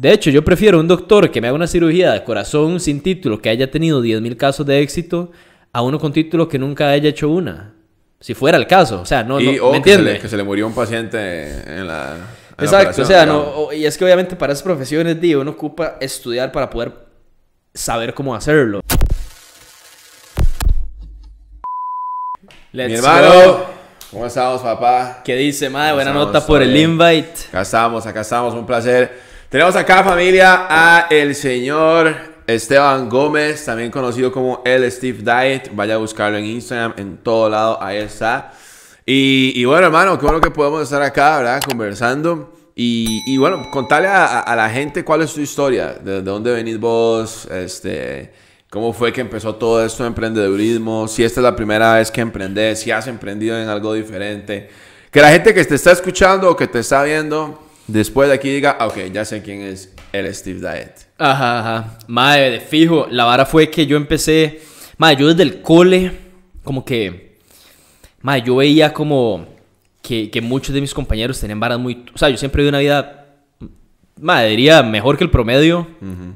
De hecho, yo prefiero un doctor que me haga una cirugía de corazón sin título que haya tenido 10.000 casos de éxito a uno con título que nunca haya hecho una. Si fuera el caso, o sea, no, ¿entiende? Que, se le, murió un paciente en la Exacto, o sea, no, y es que obviamente para esas profesiones, digo uno ocupa estudiar para poder saber cómo hacerlo. Mi hermano, ¿cómo estamos, papá? ¿Qué dice, madre? Buena nota por el invite. Acá estamos, acá estamos, un placer. Tenemos acá familia a el señor Esteban Gómez, también conocido como el Steve Diet. Vaya a buscarlo en Instagram, en todo lado, ahí está. Y, bueno, hermano, qué bueno que podemos estar acá, ¿verdad? Conversando. Y, bueno, contarle a, la gente cuál es tu historia, de, dónde venís vos, este, cómo fue que empezó todo esto de emprendedurismo, si esta es la primera vez que emprendes, si has emprendido en algo diferente. Que la gente que te está escuchando o que te está viendo Después de aquí diga, ok, ya sé quién es el Steve Diet. Ajá, ajá. Madre, de fijo, la vara fue que yo empecé. Madre, yo desde el cole, como que. Madre, yo veía como que, muchos de mis compañeros tenían varas muy. O sea, yo siempre vivido una vida. Madre, diría mejor que el promedio.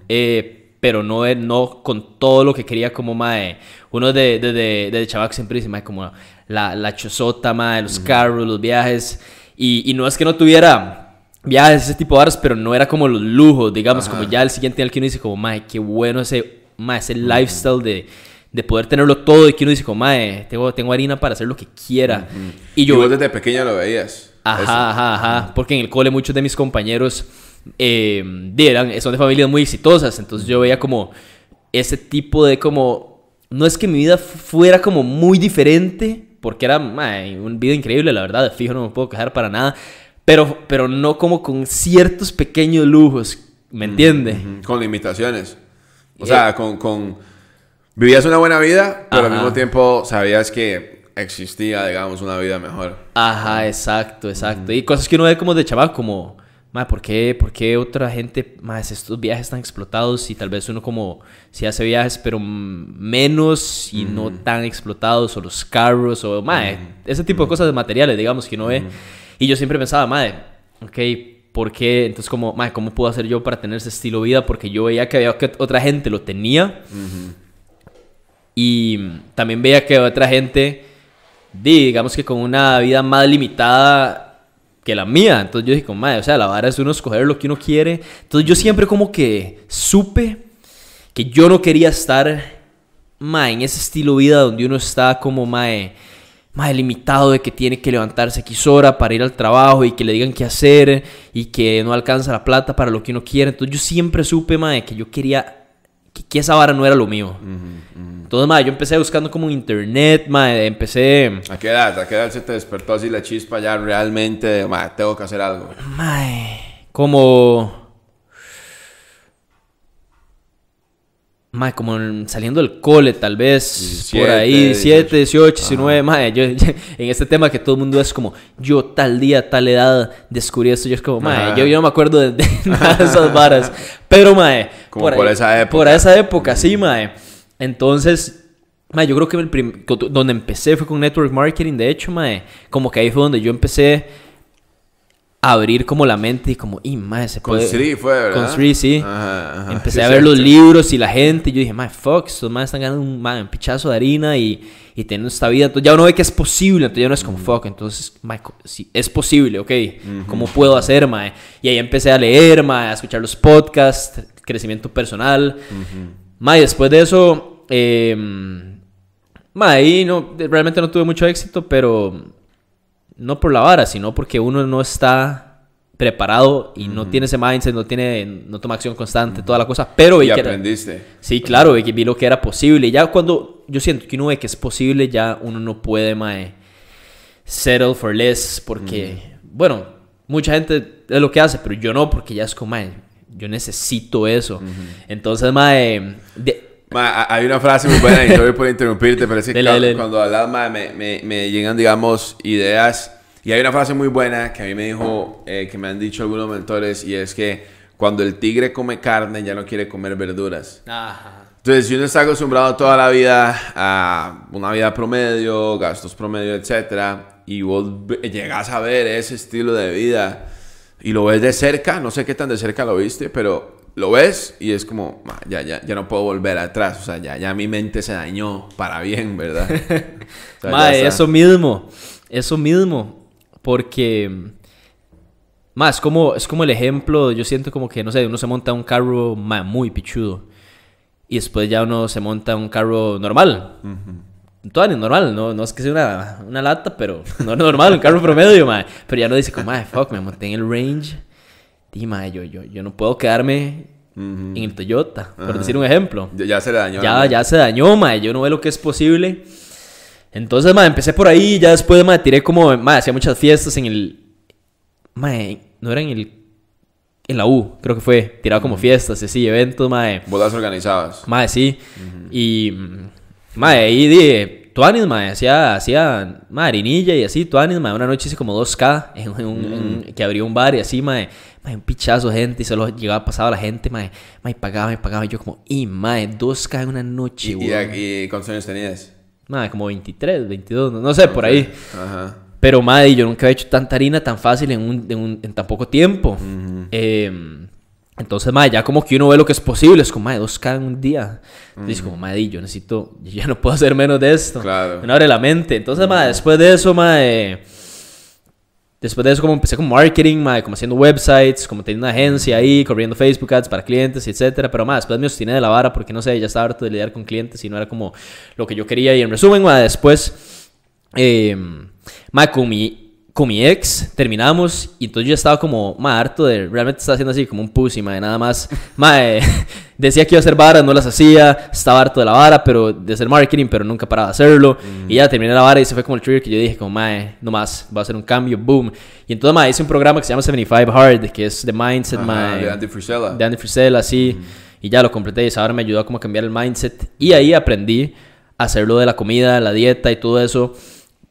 Eh, pero no, eh, no con todo lo que quería, como madre. Uno de, de, de, chaval siempre dice, madre, como la, la chozota, madre, los carros, los viajes. Y, y no es que no tuviera viajes, ese tipo de aros, pero no era como los lujos, digamos, como ya el siguiente día que uno dice como, madre, qué bueno ese, ese lifestyle de, poder tenerlo todo y que uno dice como, madre, tengo, tengo harina para hacer lo que quiera. Y yo... ¿Y vos desde pequeña lo veías. Ajá, ajá, ajá, porque en el cole muchos de mis compañeros em, eran, son de familias muy exitosas, entonces yo veía como ese tipo de como... No es que mi vida fuera como muy diferente, porque era mae, un vida increíble, la verdad, fijo, no me puedo quejar para nada, pero, pero no como con ciertos pequeños lujos, ¿me entiende? Con limitaciones. O eh, sea, con, con, Vivías una buena vida, pero al mismo tiempo sabías que existía, digamos, una vida mejor. Ajá, exacto, exacto. Y cosas que uno ve como de chaval, como... Madre, ¿por qué, ¿por qué otra gente, más estos viajes están explotados y tal vez uno como si hace viajes pero menos y no tan explotados o los carros o, madre, ese tipo de cosas de materiales, digamos, que uno ve. Y yo siempre pensaba, madre, ok, ¿por qué? Entonces, como, madre, ¿cómo puedo hacer yo para tener ese estilo de vida? Porque yo veía que, había que otra gente lo tenía. Y también veía que otra gente, digamos que con una vida más limitada que la mía. Entonces yo dije, como, madre, o sea, la vara es uno escoger lo que uno quiere. Entonces yo siempre como que supe que yo no quería estar, madre, en ese estilo de vida donde uno está como, madre más limitado de que tiene que levantarse X hora para ir al trabajo y que le digan qué hacer y que no alcanza la plata para lo que uno quiere. Entonces yo siempre supe, madre, que yo quería que, esa vara no era lo mío. Entonces, madre, yo empecé buscando como internet, madre, empecé... ¿A qué edad? ¿A qué edad se te despertó así la chispa ya realmente? Madre, tengo que hacer algo. Madre, como... Mae, como saliendo del cole, tal vez, por ahí, 17, 18, 19, mae, yo, en este tema que todo el mundo es como, yo tal día, tal edad, descubrí esto, yo es como, mae, yo, yo, no me acuerdo de, nada de esas varas, pero mae, como por, esa época. Por esa época, sí, mae. Entonces, mae, yo creo que el donde empecé fue con Network Marketing, de hecho, mae, como que ahí fue donde yo empecé abrir como la mente y como, y madre, se Con Sri fue, ¿verdad? Con Sri, sí. Empecé a ver los libros y la gente y yo dije, my fuck, estos madres están ganando un, pichazo de harina y, teniendo esta vida. ya uno ve que es posible, entonces ya no es como, fuck, entonces, madre, sí, es posible, ok, ¿cómo puedo hacer, madre? Y ahí empecé a leer, madre, a escuchar los podcasts, crecimiento personal. My, después de eso, eh, ahí no, realmente no tuve mucho éxito, pero no por la vara, sino porque uno no está preparado y no tiene ese mindset, no tiene no toma acción constante, toda la cosa, pero y aprendiste. sí, claro, vi, lo que era posible. Ya cuando yo siento que uno ve que es posible, ya uno no puede mae settle for less porque bueno, mucha gente es lo que hace, pero yo no porque ya es como mae, yo necesito eso. Entonces mae hay una frase muy buena y voy por interrumpirte, pero es que cuando hablas, me, me, llegan, digamos, ideas. Y hay una frase muy buena que a mí me dijo, eh, que me han dicho algunos mentores, y es que cuando el tigre come carne ya no quiere comer verduras. Entonces, si uno está acostumbrado toda la vida a una vida promedio, gastos promedio, etcétera, y vos llegas a ver ese estilo de vida y lo ves de cerca, no sé qué tan de cerca lo viste, pero lo ves y es como, ya, ya, ya no puedo volver atrás. O sea, ya, ya mi mente se dañó para bien, ¿verdad? eso mismo, eso mismo. Porque, más, es como, es como el ejemplo, yo siento como que, no sé, uno se monta un carro muy pichudo y después ya uno se monta un carro normal. Uh normal, no, no es que sea una, una lata, pero no normal, un carro promedio, madre Pero ya no dice como, madre fuck, me monté en el range yo, yo, yo no puedo quedarme en el Toyota, por decir un ejemplo. Ya, ya se dañó. Ya, ya se dañó, mae, yo no veo lo que es posible. Entonces, mae, empecé por ahí, ya después, mae, tiré como, mae, hacía muchas fiestas en el... Mae, no era en el... En la U, creo que fue, tiraba como fiestas, así, eventos, mae. bodas organizadas, Mae, sí. Y... Mae, ahí dije... Tuanis, mae, hacía, hacía y así, Tuanis, mae, una noche hice como 2K en, un, mm. que abrió un bar y así, mae mae, un pichazo gente y se lo llegaba pasado a la gente, mae, mae, pagaba, me pagaba. yo como, y mae, 2K una noche, ¿Y, aquí cuántos años tenías? Mae, como 23, 22, no, sé, por ahí. Ajá. Pero madre, yo nunca había hecho tanta harina tan fácil en, un, en, en tan poco tiempo. Em, entonces, madre, ya como que uno ve lo que es posible. Es como, madre, 2K un día. Entonces, como, madre, yo necesito, yo ya no puedo hacer menos de esto. Claro. Me abre la mente. Entonces, después de eso, madre Después de eso, como empecé con marketing, como haciendo websites, como teniendo una agencia ahí, corriendo Facebook ads para clientes, etcétera. Pero más, después me ostiné de la vara porque no sé, ya estaba harto de lidiar con clientes y no era como lo que yo quería. Y en resumen, después, eh, con mi ex, terminamos, y entonces yo estaba como, más harto de, realmente estaba haciendo así como un pussy, de nada más, madre, eh, decía que iba a hacer varas, no las hacía, estaba harto de la vara, pero, de hacer marketing, pero nunca paraba de hacerlo, mm. y ya terminé la vara y se fue como el trigger que yo dije, como, madre, eh, no más, va a ser un cambio, boom, y entonces, madre, hice un programa que se llama 75 Hard, que es de Mindset, Ajá, de eh, Andy Frisella, de Andy Frisella, sí, mm. y ya lo completé, y esa ahora me ayudó a cambiar el mindset, y ahí aprendí a hacerlo de la comida, la dieta y todo eso,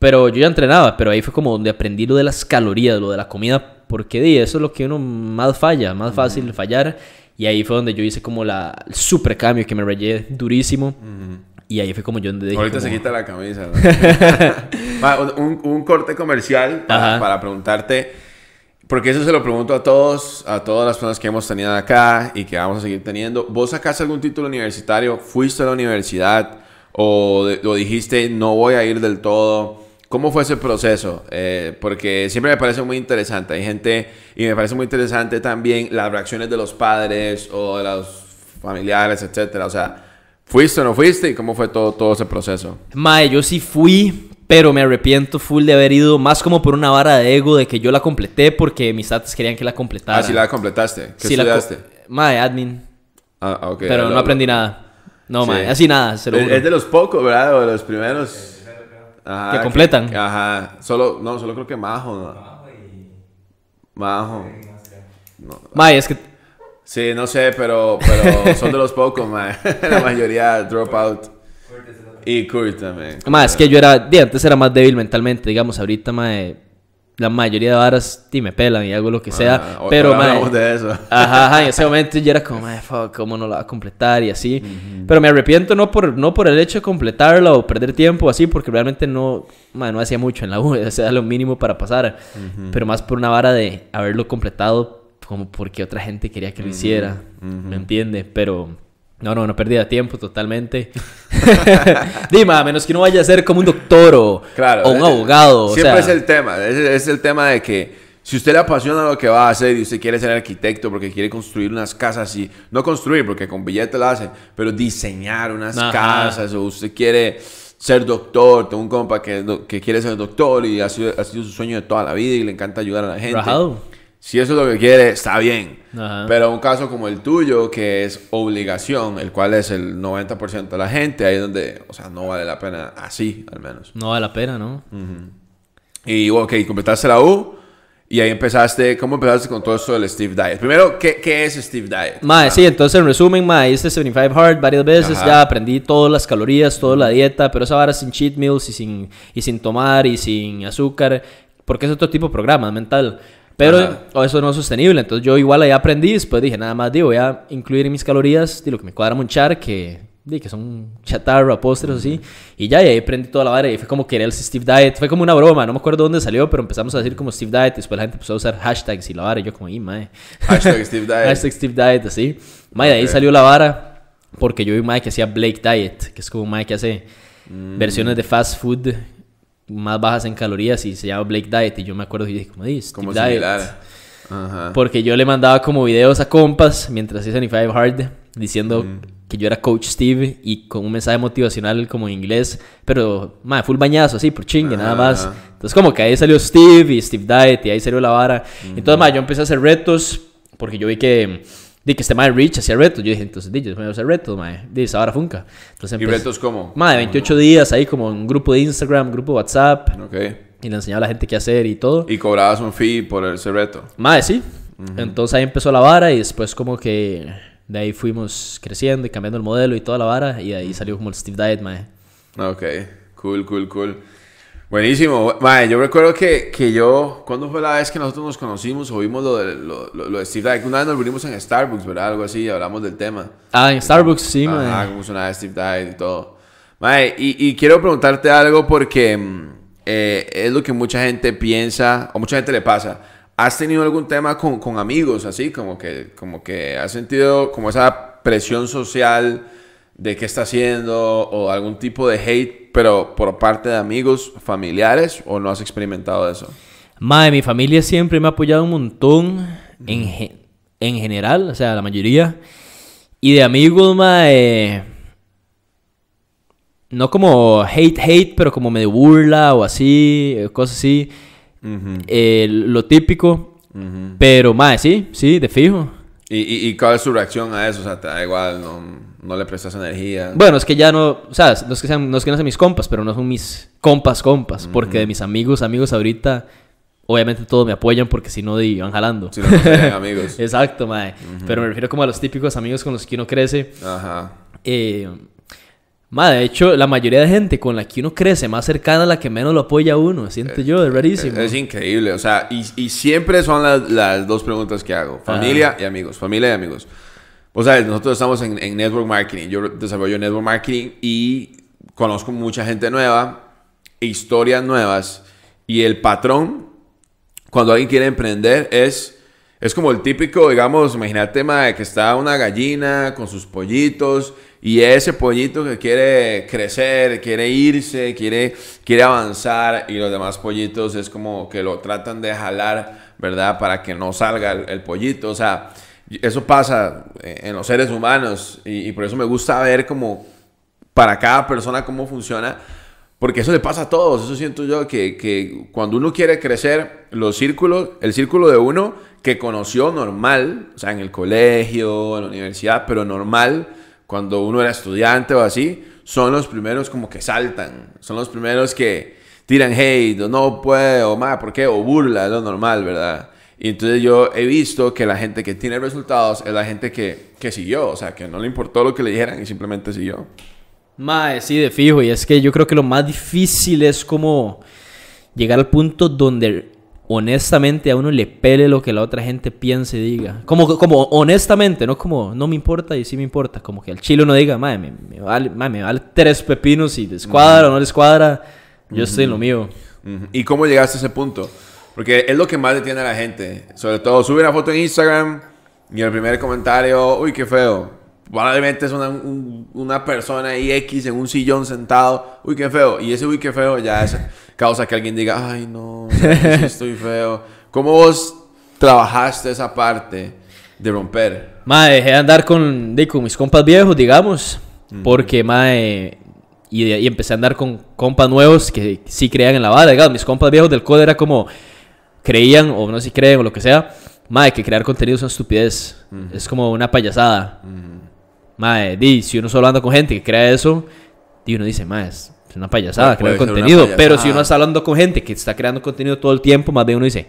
pero yo ya entrenaba, pero ahí fue como donde aprendí lo de las calorías, lo de la comida, porque di, eso es lo que uno más falla, más fácil fallar. Y ahí fue donde yo hice como la, el super cambio que me rayé durísimo. Y ahí fue como yo donde Ahorita se quita la camisa. un, un, corte comercial para, preguntarte. Porque eso se lo pregunto a todos, a todas las personas que hemos tenido acá y que vamos a seguir teniendo. ¿Vos sacaste algún título universitario? ¿Fuiste a la universidad? ¿O, lo dijiste no voy a ir del todo? ¿Cómo fue ese proceso? Eh, porque siempre me parece muy interesante. Hay gente, y me parece muy interesante también las reacciones de los padres o de los familiares, etcétera. O sea, ¿fuiste o no fuiste? ¿Y cómo fue todo, todo ese proceso? Mae, yo sí fui, pero me arrepiento full de haber ido más como por una vara de ego de que yo la completé porque mis tatas querían que la completara. Ah, sí la completaste. ¿Qué estudiaste? Mae, admin. Ah, ok. Pero no aprendí nada. No, mae, así nada. es, es de los pocos, ¿verdad? O de los primeros que completan. ajá. Solo, no, solo creo que Majo. Majo Majo. No, May, es que. Sí, no sé, pero, pero son de los pocos, mae. La mayoría drop out. y Kurt también. Mae, es que yo era. Antes era más débil mentalmente, digamos. Ahorita, más la mayoría de varas y me pelan y hago lo que sea. Ah, pero, mae. Ajá, en ese momento yo era como, mae, ¿cómo no la va a completar? Y así. Pero me arrepiento no por, no por el hecho de completarla o perder tiempo así, porque realmente no, no hacía mucho en la U, o sea, lo mínimo para pasar. Pero más por una vara de haberlo completado, como porque otra gente quería que lo hiciera. ¿Me entiendes? Pero no, no, no perdida de tiempo totalmente. Dima, a menos que no vaya a ser como un doctor o, un eh, abogado. Siempre es el tema, es, el tema de que si usted le apasiona lo que va a hacer y usted quiere ser arquitecto porque quiere construir unas casas y no construir porque con billete lo hace, pero diseñar unas casas o usted quiere ser doctor, tengo un compa que, que quiere ser doctor y ha sido, ha sido su sueño de toda la vida y le encanta ayudar a la gente. Si eso es lo que quiere, está bien. Pero un caso como el tuyo, que es obligación, el cual es el 90% de la gente, ahí es donde, o sea, no vale la pena así, al menos. No vale la pena, ¿no? Y, ok, completaste la U y ahí empezaste, ¿cómo empezaste con todo esto del Steve Diet? Primero, ¿qué, es Steve Diet? Mae, sí, entonces en resumen, mae, hice 75 Hard varias veces, ya aprendí todas las calorías, toda la dieta, pero esa vara sin cheat meals y sin, y sin tomar y sin azúcar, porque es otro tipo de programa mental. Pero eso no es sostenible. Entonces yo igual ahí aprendí. Después dije, nada más, digo, voy a incluir en mis calorías de lo que me cuadra munchar, que, di, que son chatarra, postres, así. Y ya, y ahí aprendí toda la vara. Y fue como que era el Steve Diet. Fue como una broma. No me acuerdo dónde salió, pero empezamos a decir como Steve Diet. Después la gente empezó a usar hashtags y la vara. Y yo como, y mae. Hashtag Steve Diet. Hashtag Steve Diet, así. Mae, ahí salió la vara. Porque yo vi un mae que hacía Blake Diet, que es como un mae que hace mm. versiones de fast food más bajas en calorías y se llama Blake Diet. Y yo me acuerdo y dije, como dices, como Diet. Porque yo le mandaba como videos a compas mientras hice Five Hard diciendo mm. que yo era coach Steve y con un mensaje motivacional como en inglés, pero madre, full bañazo así por chingue, nada más. Entonces, como que ahí salió Steve y Steve Diet y ahí salió la vara. Entonces, madre, yo empecé a hacer retos porque yo vi que Dije, que este mae Rich hacía retos. Yo dije, entonces, dije, yo voy a hacer retos, mae. dice, ahora funca. Entonces, ¿Y retos cómo? Mae, 28 días ahí como en un grupo de Instagram, grupo WhatsApp. Ok. Y le enseñaba a la gente qué hacer y todo. Y cobrabas un fee por ese reto. Mae, sí. Entonces ahí empezó la vara y después como que de ahí fuimos creciendo y cambiando el modelo y toda la vara y de ahí salió como el Steve Diet, mae. Ok. Cool, cool, cool. Buenísimo. yo recuerdo que, que yo, ¿cuándo fue la vez que nosotros nos conocimos o vimos lo de, lo, de Steve Dyke? Una vez nos reunimos en Starbucks, ¿verdad? Algo así, hablamos del tema. Ah, en Starbucks, sí, mae. Ah, como sonaba Steve Dyke y todo. y, y, quiero preguntarte algo porque mm, eh, es lo que mucha gente piensa, o mucha gente le pasa. ¿Has tenido algún tema con, con amigos así? Como que, como que has sentido como esa presión social de qué está haciendo o algún tipo de hate, pero por parte de amigos, familiares o no has experimentado eso? Madre, mi familia siempre me ha apoyado un montón en, en general, o sea, la mayoría. Y de amigos, madre, no como hate, hate, pero como me burla o así, eh, cosas así. Eh, lo típico. Pero, madre, sí, sí, de fijo. ¿Y, ¿Y, y, cuál es su reacción a eso? O sea, te da igual, no no le prestas energía. Bueno, es que ya no, o sea, no es que, sean, no es que no sean mis compas, pero no son mis compas, compas, porque de mis amigos, amigos ahorita, obviamente todos me apoyan porque si no, iban jalando. Si no, amigos. Exacto, madre... Pero me refiero como a los típicos amigos con los que uno crece. Ajá. Eh, de hecho, la mayoría de gente con la que uno crece más cercana a la que menos lo apoya uno, siento eh, yo, es eh, rarísimo. Es, increíble, o sea, y, siempre son las, dos preguntas que hago, familia y amigos, familia y amigos. O sea, nosotros estamos en, en network marketing, yo desarrollo network marketing y conozco mucha gente nueva, historias nuevas y el patrón cuando alguien quiere emprender es... Es como el típico, digamos, imagínate de que está una gallina con sus pollitos y ese pollito que quiere crecer, quiere irse, quiere, quiere avanzar y los demás pollitos es como que lo tratan de jalar, ¿verdad? Para que no salga el pollito. O sea, eso pasa eh, en los seres humanos y, por eso me gusta ver como para cada persona cómo funciona. Porque eso le pasa a todos, eso siento yo, que, cuando uno quiere crecer, los círculos, el círculo de uno que conoció normal, o sea, en el colegio, en la universidad, pero normal, cuando uno era estudiante o así, son los primeros como que saltan, son los primeros que tiran hey no puedo, o más, ¿por qué? O burla, es lo normal, ¿verdad? Y entonces yo he visto que la gente que tiene resultados es la gente que, que siguió, o sea, que no le importó lo que le dijeran y simplemente siguió. Mae, sí, de fijo. Y es que yo creo que lo más difícil es como llegar al punto donde honestamente a uno le pele lo que la otra gente piense y diga. Como, como honestamente, no como no me importa y sí me importa. Como que al chilo no diga, mae, me, vale, tres pepinos y descuadra o no descuadra. Yo soy estoy en lo mío. ¿Y cómo llegaste a ese punto? Porque es lo que más detiene a la gente. Sobre todo, sube una foto en Instagram y el primer comentario, uy, qué feo. Probablemente es una, una persona Y X en un sillón sentado, uy, qué feo. Y ese uy, qué feo ya es, causa que alguien diga, ay, no, estoy feo. ¿Cómo vos trabajaste esa parte de romper? Más dejé de andar con, de, mis compas viejos, digamos. Porque, más y, y, empecé a andar con compas nuevos que sí creían en la vara. Digamos, mis compas viejos del code era como, creían o no sé si creen o lo que sea, madre, que crear contenido es una estupidez. Es como una payasada. Madre, di, si uno solo hablando con gente que crea eso, y uno dice, madre, es una payasada, crear contenido. Pero si uno está hablando con gente que está creando contenido todo el tiempo, más de uno dice,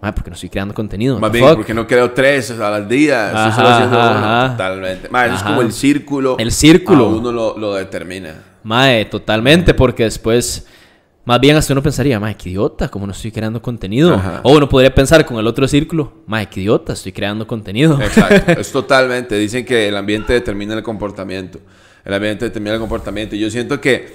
madre, ¿por qué no estoy creando contenido? Más bien, porque no creo tres a las días. Totalmente. Madre, es como el círculo. El círculo. uno lo, lo determina. Madre, totalmente, porque después más bien hasta uno pensaría, más idiota, como no estoy creando contenido. O uno podría pensar con el otro círculo, más idiota, estoy creando contenido. Exacto, es totalmente. Dicen que el ambiente determina el comportamiento. El ambiente determina el comportamiento. Y yo siento que,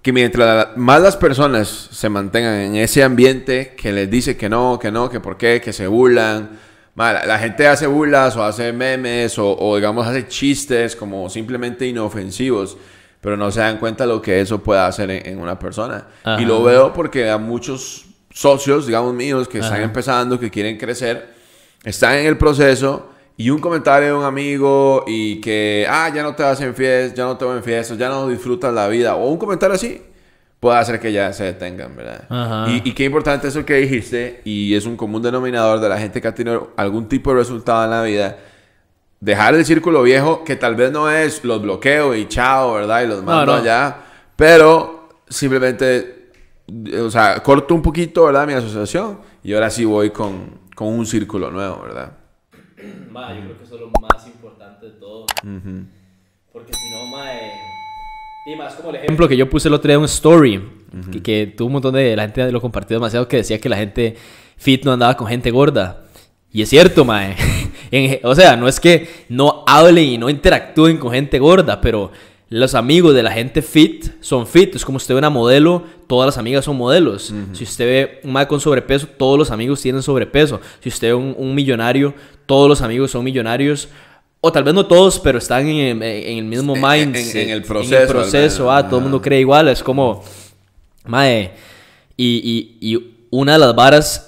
que mientras más las personas se mantengan en ese ambiente que les dice que no, que no, que por qué, que se burlan. la, gente hace burlas o hace memes o digamos hace chistes como simplemente inofensivos pero no se dan cuenta lo que eso puede hacer en, una persona. Y lo veo porque a muchos socios, digamos míos, que están empezando, que quieren crecer, están en el proceso y un comentario de un amigo y que, ah, ya no te vas en fiestas, ya no te vas en fiestas, ya no disfrutas la vida, o un comentario así, puede hacer que ya se detengan, ¿verdad? Y, y, qué importante eso que dijiste, y es un común denominador de la gente que ha tenido algún tipo de resultado en la vida, dejar el círculo viejo, que tal vez no es los bloqueos y chao, ¿verdad? Y los mando no, allá, pero simplemente, eh, o sea, corto un poquito, ¿verdad? Mi asociación y ahora sí voy con, con un círculo nuevo, ¿verdad? Mae, yo creo que eso es lo más importante de todo. Porque si no, mae, eh, y más como el ejemplo que yo puse el otro día, un story, que, que, tuvo un montón de la gente lo compartió demasiado, que decía que la gente fit no andaba con gente gorda. Y es cierto, mae. Eh o sea, no es que no hablen y no interactúen con gente gorda, pero los amigos de la gente fit son fit. Es como usted ve una modelo, todas las amigas son modelos. Si usted ve un mal con sobrepeso, todos los amigos tienen sobrepeso. Si usted ve un, millonario, todos los amigos son millonarios. O tal vez no todos, pero están en, el mismo mindset En, el proceso. proceso. Ah, todo el mundo cree igual. Es como. Mae. y, y una de las varas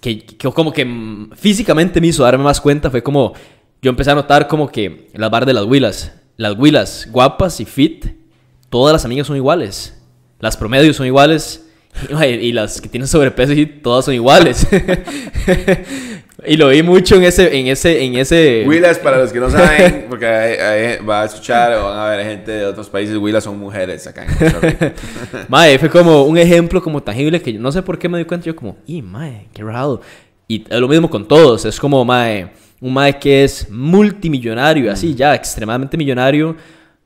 que, como que físicamente me hizo darme más cuenta fue como yo empecé a notar como que las bar de las huilas, las huilas guapas y fit, todas las amigas son iguales, las promedios son iguales y, las que tienen sobrepeso y todas son iguales. Y lo vi mucho en ese, en ese, en ese. Willas, para los que no saben, porque hay, va a escuchar o van a ver gente de otros países, Willas son mujeres acá en mae, fue como un ejemplo como tangible que yo no sé por qué me di cuenta. Yo como, y mae, qué raro. Y lo mismo con todos. Es como, mae, un mae que es multimillonario, mm. así ya, extremadamente millonario.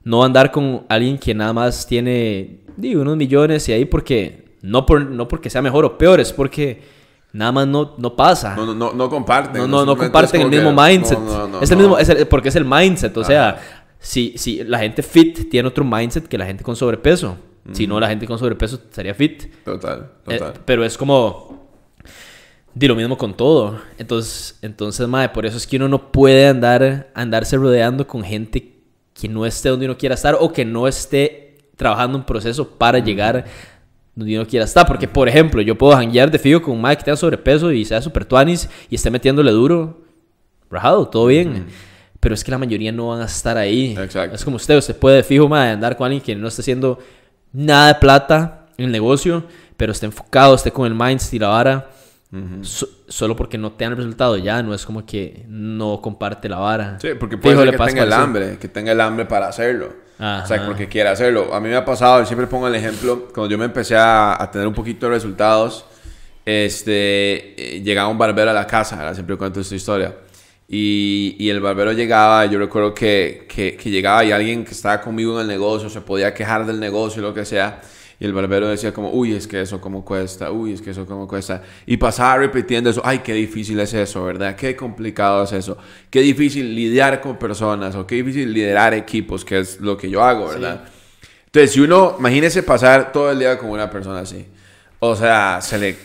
No andar con alguien que nada más tiene, digo, unos millones y ahí porque, no, por, no porque sea mejor o peor, es porque Nada más no, no pasa. No, no, no comparten. No, comparten el mismo mindset. es el mismo, porque es el mindset. O sea, si, si la gente fit tiene otro mindset que la gente con sobrepeso. Si no, la gente con sobrepeso sería fit. Total, eh, total. pero es como... Di lo mismo con todo. Entonces, entonces, madre, por eso es que uno no puede andar, andarse rodeando con gente que no esté donde uno quiera estar o que no esté trabajando un proceso para llegar donde uno quiera estar. Porque, por ejemplo, yo puedo janguear de fijo con un Mike que tenga sobrepeso y sea super tuanis y esté metiéndole duro. Rajado, todo bien. Pero es que la mayoría no van a estar ahí. Exacto. Es como usted, usted puede de fijo madre, andar con alguien que no está haciendo nada de plata en el negocio, pero esté enfocado, esté con el mindset y la vara. solo porque no te han el resultado ya, no es como que no comparte la vara. Sí, porque puede que tenga el hambre, que tenga el hambre para hacerlo. O sea, porque quiera hacerlo. A mí me ha pasado, yo siempre pongo el ejemplo, cuando yo me empecé a, a tener un poquito de resultados, este, eh, llegaba un barbero a la casa, ahora siempre cuento esta historia. Y, y, el barbero llegaba, yo recuerdo que, que, que, llegaba y alguien que estaba conmigo en el negocio se podía quejar del negocio, lo que sea. Y el barbero decía como, uy, es que eso como cuesta, uy, es que eso como cuesta. Y pasaba repitiendo eso, ay, qué difícil es eso, ¿verdad? Qué complicado es eso. Qué difícil lidiar con personas o qué difícil liderar equipos, que es lo que yo hago, ¿verdad? Entonces, si uno, imagínese pasar todo el día con una persona así. O sea, se le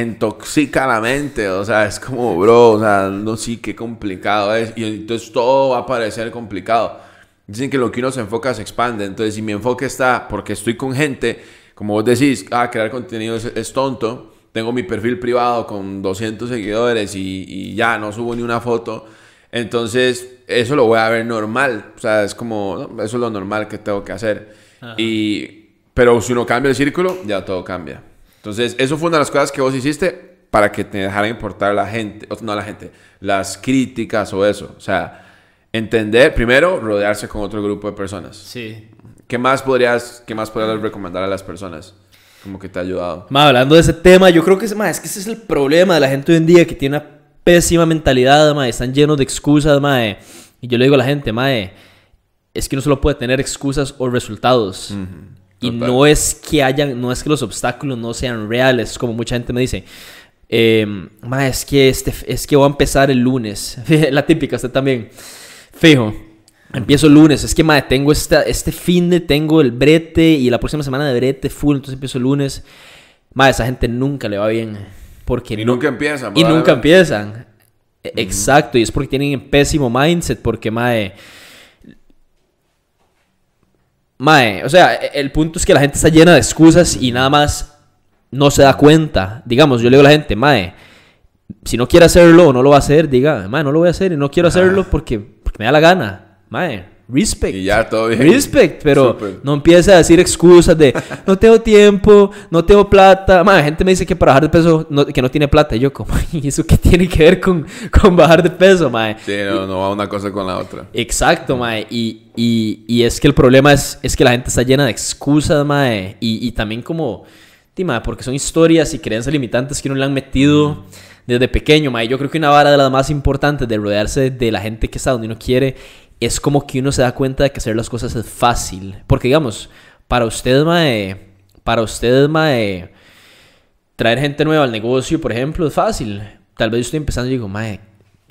intoxica la mente. O sea, es como, bro, o sea, no sí, qué complicado es. Y entonces todo va a parecer complicado. Dicen que lo que uno se enfoca se expande. Entonces, si mi enfoque está porque estoy con gente como vos decís, ah, crear contenido es, tonto, tengo mi perfil privado con 200 seguidores y, ya no subo ni una foto, entonces eso lo voy a ver normal, o sea, es como, eso es lo normal que tengo que hacer. Y, pero si uno cambia el círculo, ya todo cambia. Entonces, eso fue una de las cosas que vos hiciste para que te dejara importar la gente, no la gente, las críticas o eso. O sea, entender, primero, rodearse con otro grupo de personas. Sí. ¿Qué más podrías, qué más podrías recomendar a las personas? Como que te ha ayudado. Más hablando de ese tema, yo creo que es, es que ese es el problema de la gente hoy en día que tiene una pésima mentalidad, ma, están llenos de excusas, ma, eh. y yo le digo a la gente, ma, eh, es que no solo puede tener excusas o resultados. Y no es que hayan, no es que los obstáculos no sean reales, como mucha gente me dice. Em, es que este, es que voy a empezar el lunes. la típica, usted también. Fijo. Empiezo el lunes, es que mae, tengo este fin de, tengo el brete y la próxima semana de brete full, entonces empiezo el lunes. Madre, esa gente nunca le va bien. Porque y nunca empiezan. Y nunca empiezan. E, exacto, y es porque tienen un pésimo mindset, porque madre... Mae, o sea, e, el punto es que la gente está llena de excusas y nada más no se da cuenta. Digamos, yo le digo a la gente, Mae, si no quiere hacerlo o no lo va a hacer, diga, Mae, no lo voy a hacer y no quiero hacerlo porque, porque me da la gana. Mae, respect. Y ya, todo bien. Respect, pero no empiece a decir excusas de no tengo tiempo, no tengo plata. Mae, gente me dice que para bajar de peso, no, que no tiene plata. yo, como, ¿y eso qué tiene que ver con, con bajar de peso, mae? Sí, no, va una cosa con la otra. Exacto, mae. Y, y, es que el problema es, es que la gente está llena de excusas, mae. Y, y también como, tí, porque son historias y creencias limitantes que no le han metido. Mm. Desde pequeño, mae, yo creo que una vara de las más importantes de rodearse de la gente que está donde uno quiere es como que uno se da cuenta de que hacer las cosas es fácil. Porque digamos, para usted, mae, para usted, mae, traer gente nueva al negocio, por ejemplo, es fácil. Tal vez yo estoy empezando y digo, mae,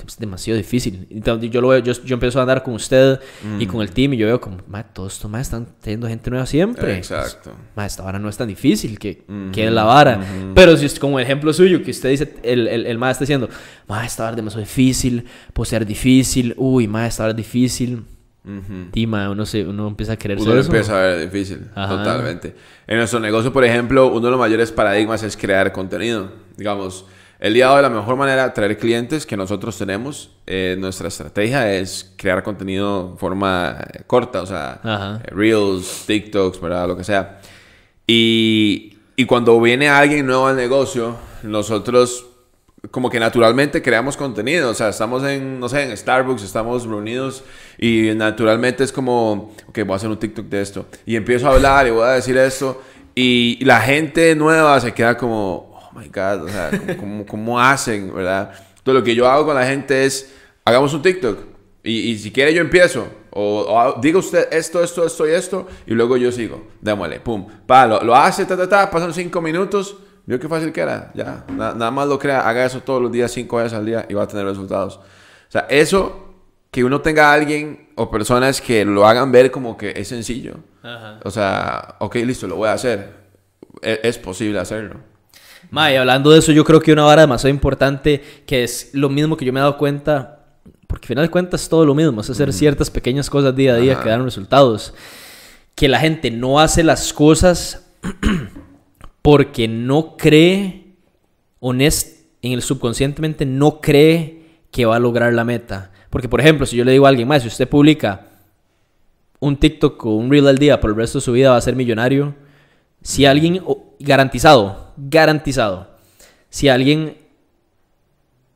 es pues, demasiado difícil. Entonces, yo, lo veo, yo, yo, empiezo a andar con usted y con el team y yo veo como, ma, todos estos más están teniendo gente nueva siempre. Exacto. Pues, ma, esta vara no es tan difícil que ...que la vara. Pero si es como el ejemplo suyo, que usted dice, el, el, está diciendo, ma, esta vara es demasiado difícil, ser difícil, uy, ma, esta vara es difícil. Y uno, se, uno empieza a querer Uno eso, empieza a ver difícil, totalmente. En nuestro negocio, por ejemplo, uno de los mayores paradigmas es crear contenido. Digamos, el día de hoy la mejor manera de atraer clientes que nosotros tenemos, eh, nuestra estrategia es crear contenido en forma eh, corta, o sea, eh, reels, TikToks, ¿verdad? Lo que sea. Y, y cuando viene alguien nuevo al negocio, nosotros como que naturalmente creamos contenido, o sea, estamos en, no sé, en Starbucks, estamos reunidos y naturalmente es como, ok, voy a hacer un TikTok de esto y empiezo a hablar y voy a decir esto y la gente nueva se queda como, my God, o sea, ¿cómo, cómo, hacen, verdad? Entonces, lo que yo hago con la gente es, hagamos un TikTok. Y, y si quiere, yo empiezo. O, diga usted esto, esto, esto y esto. Y luego yo sigo. Démosle, pum. Pa, lo, hace, ta, ta, ta. Pasan cinco minutos. Vio qué fácil que era. Ya, nada más lo crea. Haga eso todos los días, cinco veces al día. Y va a tener resultados. O sea, eso que uno tenga a alguien o personas que lo hagan ver como que es sencillo. O sea, ok, listo, lo voy a hacer. E, es posible hacerlo. Mae, hablando de eso, yo creo que una vara demasiado importante, que es lo mismo que yo me he dado cuenta, porque al final de cuentas es todo lo mismo, es hacer ciertas pequeñas cosas día a día que dan resultados. Que la gente no hace las cosas porque no cree, honest, en el subconscientemente no cree que va a lograr la meta. Porque, por ejemplo, si yo le digo a alguien más, si usted publica un TikTok o un reel al día por el resto de su vida va a ser millonario, si alguien garantizado garantizado. Si alguien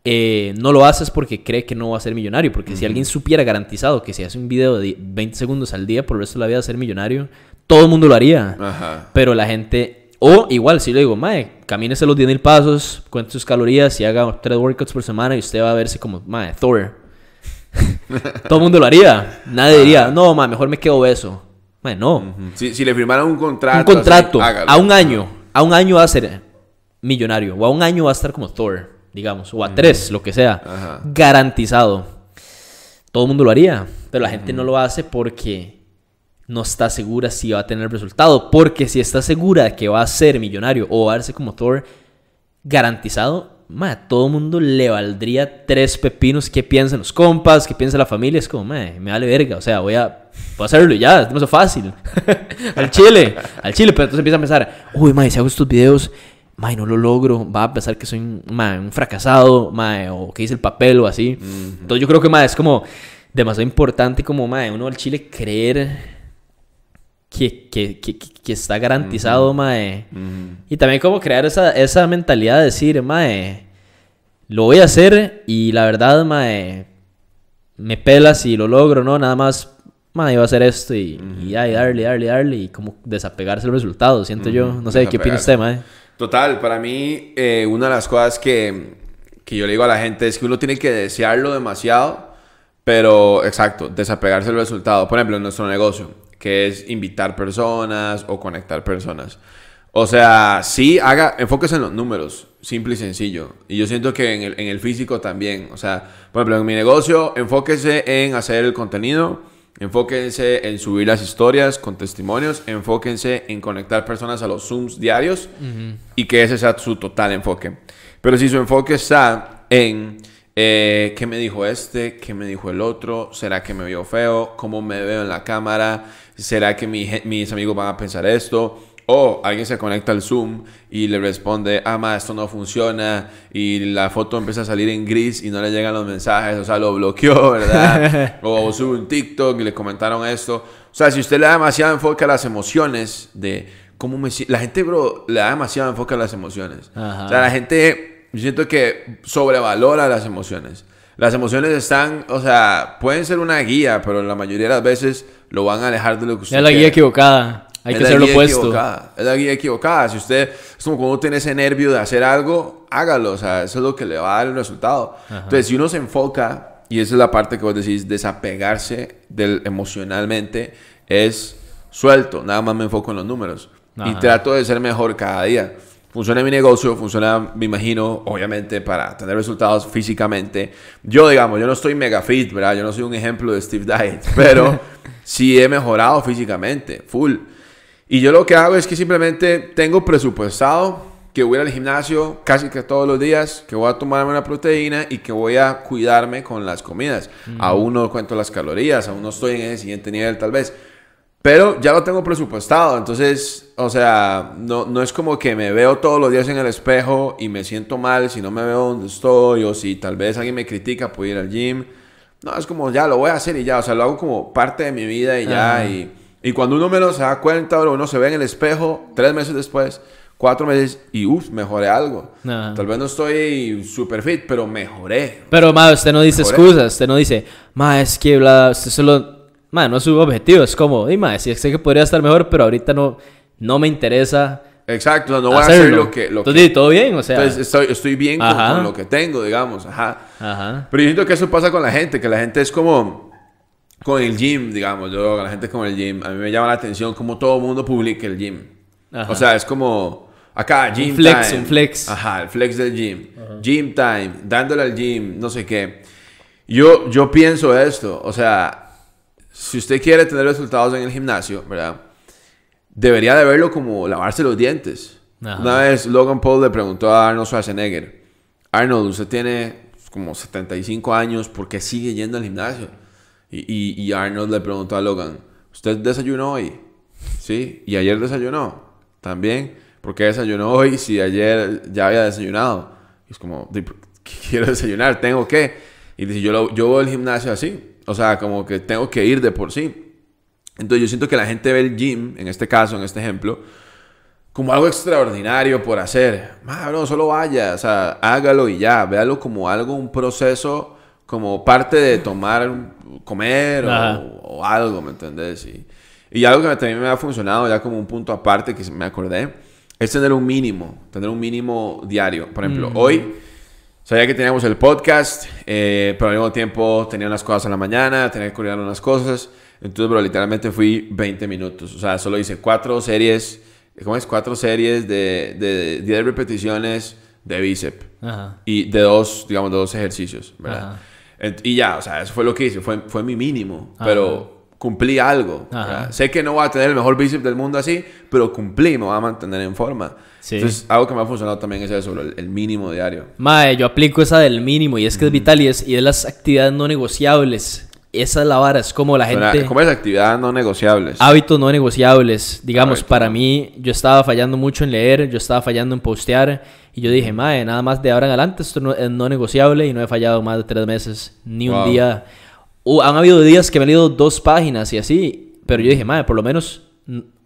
eh, no lo hace es porque cree que no va a ser millonario, porque si alguien supiera garantizado que si hace un video de 20 segundos al día por el resto de la vida ser millonario, todo el mundo lo haría. Pero la gente, o igual, si le digo, mae, camínese los 10.000 pasos, cuente sus calorías y haga 3 workouts por semana y usted va a verse como, mae, Thor. todo el mundo lo haría. Nadie diría, no, mae, mejor me quedo eso. Mae, no. si, le firmaran un contrato. Un contrato, a un año a un año va a ser millonario, o a un año va a estar como Thor, digamos, o a mm. tres, lo que sea, garantizado. Todo el mundo lo haría, pero la gente no mm. lo hace porque no está segura si va a tener resultado, porque si está segura de que va a ser millonario o va a darse como Thor garantizado, ma, a todo mundo le valdría tres pepinos qué piensan los compas, qué piensa la familia. Es como, me vale verga. O sea, voy a, voy hacerlo ya, es demasiado fácil. al chile, al chile. Pero entonces empieza a pensar, uy, ma, si hago estos videos, no lo logro. Va a pensar que soy un, fracasado, ma, o que hice el papel o así. Entonces yo creo que, ma, es como demasiado importante como, ma, uno al chile creer que, que, que, que está garantizado, mae. Y también como crear esa, esa mentalidad de decir, mae, lo voy a hacer y la verdad, mae, me pela si lo logro, ¿no? Nada más, mae, iba a hacer esto y, y, darle, darle, darle y como desapegarse del resultado, siento yo. No sé, ¿qué opina usted, mae? Total, para mí, eh, una de las cosas que, que yo le digo a la gente es que uno tiene que desearlo demasiado, pero exacto, desapegarse del resultado. Por ejemplo, en nuestro negocio que es invitar personas o conectar personas. O sea, sí, haga, enfóquese en los números, simple y sencillo. Y yo siento que en el, físico también. O sea, por ejemplo, en mi negocio, enfóquese en hacer el contenido, enfóquense en subir las historias con testimonios, enfóquense en conectar personas a los Zooms diarios y que ese sea su total enfoque. Pero si su enfoque está en eh, ¿Qué me dijo este? ¿Qué me dijo el otro? ¿Será que me vio feo? ¿Cómo me veo en la cámara? ¿Será que mis amigos van a pensar esto? O alguien se conecta al Zoom y le responde, ah, más, esto no funciona. Y la foto empieza a salir en gris y no le llegan los mensajes. O sea, lo bloqueó, ¿verdad? o sube un TikTok y le comentaron esto. O sea, si usted le da demasiado enfoque a las emociones de cómo me... La gente, bro, le da demasiado enfoque a las emociones. O sea, la gente yo siento que sobrevalora las emociones. Las emociones están, o sea, pueden ser una guía, pero la mayoría de las veces lo van a alejar de lo que usted Es la guía equivocada. Hay que hacer lo opuesto. Es la guía equivocada. Si usted, es como cuando tiene ese nervio de hacer algo, hágalo. O sea, eso es lo que le va a dar el resultado. Entonces, si uno se enfoca, y esa es la parte que vos decís, desapegarse del emocionalmente, es suelto. Nada más me enfoco en los números. Y trato de ser mejor cada día funciona mi negocio, funciona, me imagino, obviamente, para tener resultados físicamente. Yo, digamos, yo no estoy mega fit, ¿verdad? Yo no soy un ejemplo de Steve Diet, pero sí he mejorado físicamente, full. Y yo lo que hago es que simplemente tengo presupuestado que voy al gimnasio casi que todos los días, que voy a tomarme una proteína y que voy a cuidarme con las comidas. Aún no cuento las calorías, aún no estoy en ese siguiente nivel tal vez, pero ya lo tengo presupuestado, entonces, o sea, no, no, es como que me veo todos los días en el espejo y me siento mal si no me veo donde estoy o si tal vez alguien me critica por ir al gym. No, es como ya lo voy a hacer y ya, o sea, lo hago como parte de mi vida y ya. Y, y, cuando uno menos se da cuenta, bro, uno se ve en el espejo tres meses después, cuatro meses y uff, mejoré algo. Tal vez no estoy super fit, pero mejoré. Pero, más usted no dice excusas, usted no dice, ma, es que bla, usted solo no es su objetivo, es como, y sí sé que podría estar mejor, pero ahorita no, no me interesa. Exacto, no voy a hacer lo que... entonces, todo bien, o sea... estoy, estoy bien con, lo que tengo, digamos, ajá. ajá. Pero yo siento que eso pasa con la gente, que la gente es como... Con el gym, digamos, yo, la gente con el gym, a mí me llama la atención como todo mundo publica el gym. O sea, es como... Acá, gym flex, Un flex. Ajá, el flex del gym. Gym time, dándole al gym, no sé qué. Yo, yo pienso esto, o sea, si usted quiere tener resultados en el gimnasio, ¿verdad? Debería de verlo como lavarse los dientes. Una vez Logan Paul le preguntó a Arnold Schwarzenegger, Arnold, usted tiene como 75 años, ¿por qué sigue yendo al gimnasio? Y, y, Arnold le preguntó a Logan, ¿usted desayunó hoy? ¿Sí? ¿Y ayer desayunó? También, ¿por qué desayunó hoy si ayer ya había desayunado? es como, quiero desayunar? ¿Tengo que? Y dice, yo, yo voy al gimnasio así. O sea, como que tengo que ir de por sí. Entonces yo siento que la gente ve el gym, en este caso, en este ejemplo, como algo extraordinario por hacer. bro, solo vaya, o sea, hágalo y ya. Véalo como algo, un proceso, como parte de tomar, comer o, algo, ¿me entendés? Y, y algo que también me ha funcionado ya como un punto aparte que me acordé, es tener un mínimo, tener un mínimo diario. Por ejemplo, mm. hoy Sabía que teníamos el podcast, eh, pero al mismo tiempo tenía unas cosas en la mañana, tenía que cuidar unas cosas. Entonces, pero literalmente fui 20 minutos. O sea, solo hice cuatro series, eh, ¿cómo es? Cuatro series de, de 10 repeticiones de bíceps. Y de dos, digamos, de dos ejercicios, ¿verdad? Y ya, o sea, eso fue lo que hice. Fue, fue mi mínimo, pero cumplí algo. Sé que no voy a tener el mejor bíceps del mundo así, pero cumplí, me voy a mantener en forma. Entonces, algo que me ha funcionado también es eso, el, mínimo diario. Mae, yo aplico esa del mínimo y es que es mm. vital y es, las actividades no negociables. Esa es la vara, es como la gente... ¿Cómo es actividad no negociables? Hábitos no negociables. Digamos, para mí, yo estaba fallando mucho en leer, yo estaba fallando en postear. Y yo dije, madre, nada más de ahora en adelante, esto no, es no negociable. Y no he fallado más de tres meses, ni un día. han habido días que me han leído dos páginas y así. Pero yo dije, mae, por lo menos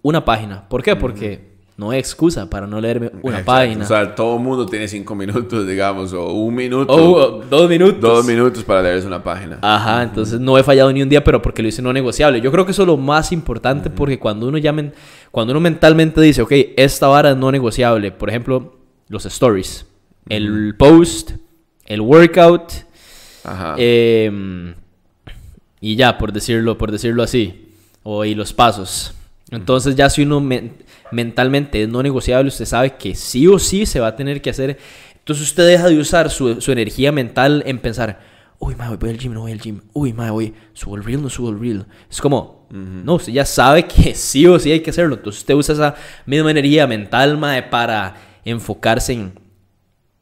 una página. ¿Por qué? Porque no hay excusa para no leerme una página. O sea, todo el mundo tiene cinco minutos, digamos, o un minuto. O dos minutos. Dos minutos para leerse una página. Ajá, entonces no he fallado ni un día, pero porque lo hice no negociable. Yo creo que eso es lo más importante porque cuando uno ya cuando uno mentalmente dice, ok, esta vara es no negociable, por ejemplo, los stories, el post, el workout, Ajá. Em, y ya, por decirlo, por decirlo así, o y los pasos. Entonces ya si uno mentalmente es no negociable, usted sabe que sí o sí se va a tener que hacer. Entonces usted deja de usar su, su energía mental en pensar, uy, madre, voy al gym, no voy al gym, uy, madre, voy, subo el reel, no subo el reel. Es como, no, usted ya sabe que sí o sí hay que hacerlo. Entonces usted usa esa misma energía mental, madre, para enfocarse en,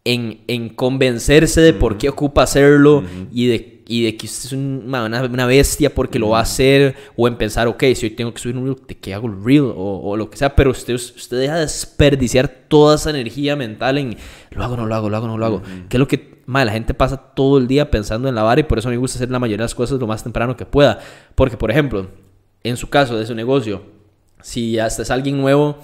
en, en convencerse de por qué ocupa hacerlo y de y de que usted es una, bestia porque lo va a mm. hacer, o en pensar, ok, si hoy tengo que subir un reel, ¿de qué hago el reel? O, lo que sea, pero usted, usted deja de desperdiciar toda esa energía mental en lo hago, no lo hago, lo hago, no lo hago. qué mm-hmm. Que es lo que, madre, la gente pasa todo el día pensando en la vara y por eso a mí me gusta hacer la mayoría de las cosas lo más temprano que pueda. Porque, por ejemplo, en su caso de su negocio, si hasta es alguien nuevo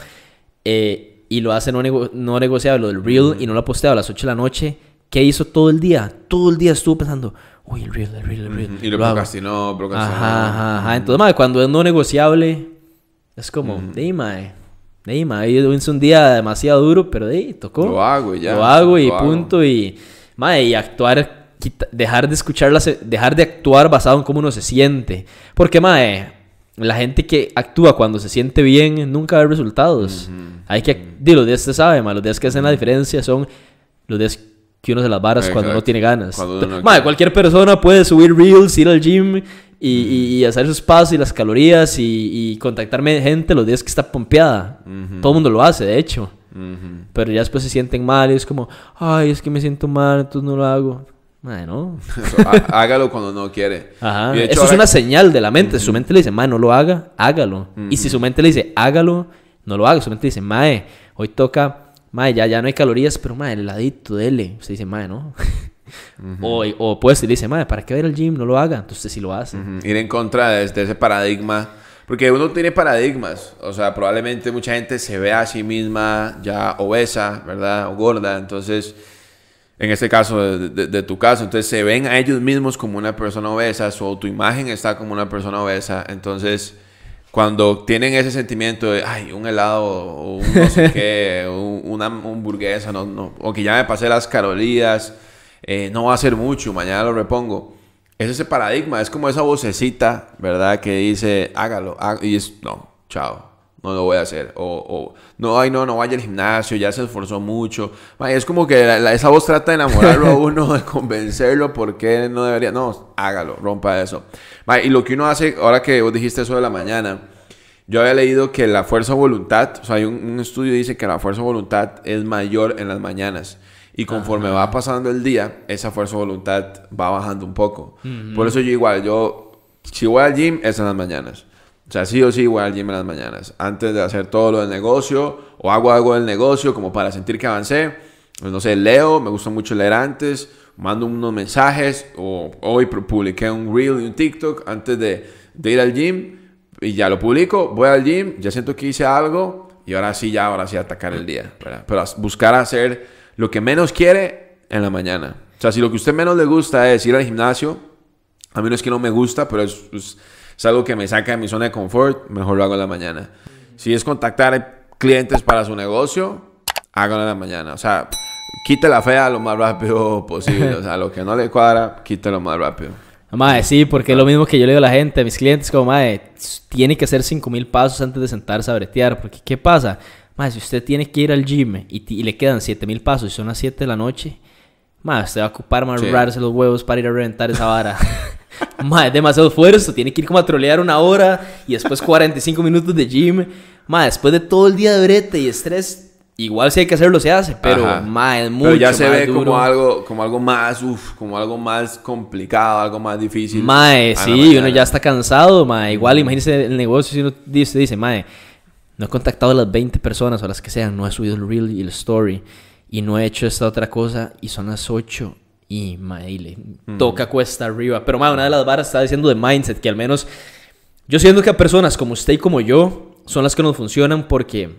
eh, y lo hace no, nego negociable, lo del reel, mm-hmm. y no lo ha posteado a las 8 de la noche, ¿qué hizo todo el día? Todo el día estuvo pensando y lo, procrastinó, Ajá, ajá, ajá. Entonces, madre, cuando es no negociable, es como, mm. madre. De yo hice un día demasiado duro, pero de tocó. Lo hago y ya. Lo hago y punto. Y, madre, y actuar, dejar de escuchar, dejar de actuar basado en cómo uno se siente. Porque, madre, la gente que actúa cuando se siente bien nunca ve resultados. Hay que, de los días, te sabe, madre, los días que hacen la diferencia son los días que uno se las varas cuando no tiene ganas. cualquier persona puede subir reels, ir al gym mm. y, hacer sus pasos y las calorías y, y, contactarme gente los días que está pompeada. Todo el mundo lo hace, de hecho. Pero ya después se sienten mal y es como, ay, es que me siento mal, entonces no lo hago. Madre, no. hágalo cuando no quiere. Eso es una señal de la mente. Su mente le dice, mae, no lo haga, hágalo. Y si su mente le dice, hágalo, no lo haga. Su mente dice, mae, hoy toca Mae, ya, ya no hay calorías, pero mae, el heladito, dele. Usted dice, mae, ¿no? o, o pues se dice, madre, ¿para qué ir al gym? No lo haga. Entonces si sí lo hace. Ir en contra de, ese paradigma. Porque uno tiene paradigmas. O sea, probablemente mucha gente se ve a sí misma ya obesa, ¿verdad? O gorda. Entonces, en este caso, de, tu caso, entonces se ven a ellos mismos como una persona obesa. Su autoimagen está como una persona obesa. Entonces cuando tienen ese sentimiento de, ay, un helado, o un no sé qué, una hamburguesa, no, no, o que ya me pasé las carolías, eh, no va a ser mucho, mañana lo repongo. Es ese paradigma, es como esa vocecita, ¿verdad? Que dice, hágalo, hágalo y es, no, chao, no lo voy a hacer. O, no, ay, no, no vaya al gimnasio, ya se esforzó mucho. es como que esa voz trata de enamorarlo a uno, de convencerlo porque no debería. No, hágalo, rompa eso. y lo que uno hace, ahora que vos dijiste eso de la mañana, yo había leído que la fuerza voluntad, o sea, hay un, estudio que dice que la fuerza voluntad es mayor en las mañanas. Y conforme va pasando el día, esa fuerza voluntad va bajando un poco. Por eso yo igual, yo si voy al gym es en las mañanas. O sea, sí o sí voy al gym en las mañanas. Antes de hacer todo lo del negocio, o hago algo del negocio como para sentir que avancé. Pues no sé, leo, me gusta mucho leer antes, mando unos mensajes, o hoy publiqué un reel y un TikTok antes de, ir al gym, y ya lo publico, voy al gym, ya siento que hice algo, y ahora sí, ya, ahora sí atacar el día. Pero buscar hacer lo que menos quiere en la mañana. O sea, si lo que a usted menos le gusta es ir al gimnasio, a mí no es que no me gusta, pero es es algo que me saca de mi zona de confort, mejor lo hago en la mañana. Si es contactar clientes para su negocio, Hágalo en la mañana. O sea, quite la fea lo más rápido posible. O sea, lo que no le cuadra, lo más rápido. Mae, sí, porque es lo mismo que yo le digo a la gente, a mis clientes, como, madre, tiene que hacer 5000 pasos antes de sentarse a bretear. Porque, ¿qué pasa? Madre, si usted tiene que ir al gym y, y le quedan 7000 pasos y son las 7 de la noche, Madre, se va a ocupar más sí. los huevos para ir a reventar esa vara. Madre, demasiado esfuerzo. Tiene que ir como a trolear una hora y después 45 minutos de gym. Madre, después de todo el día de brete y estrés, igual si hay que hacerlo se hace, pero más es mucho Pero ya se ve como algo, como algo más, uff, como algo más complicado, algo más difícil. Mae, sí, uno ya está cansado, mae. Igual, imagínese el negocio si uno dice, dice, mae, no he contactado a las 20 personas o a las que sean, no he subido el reel y el story y no he hecho esta otra cosa y son las 8 y Maile mm. toca cuesta arriba. Pero madre, una de las barras está diciendo de mindset, que al menos yo siento que a personas como usted y como yo son las que nos funcionan porque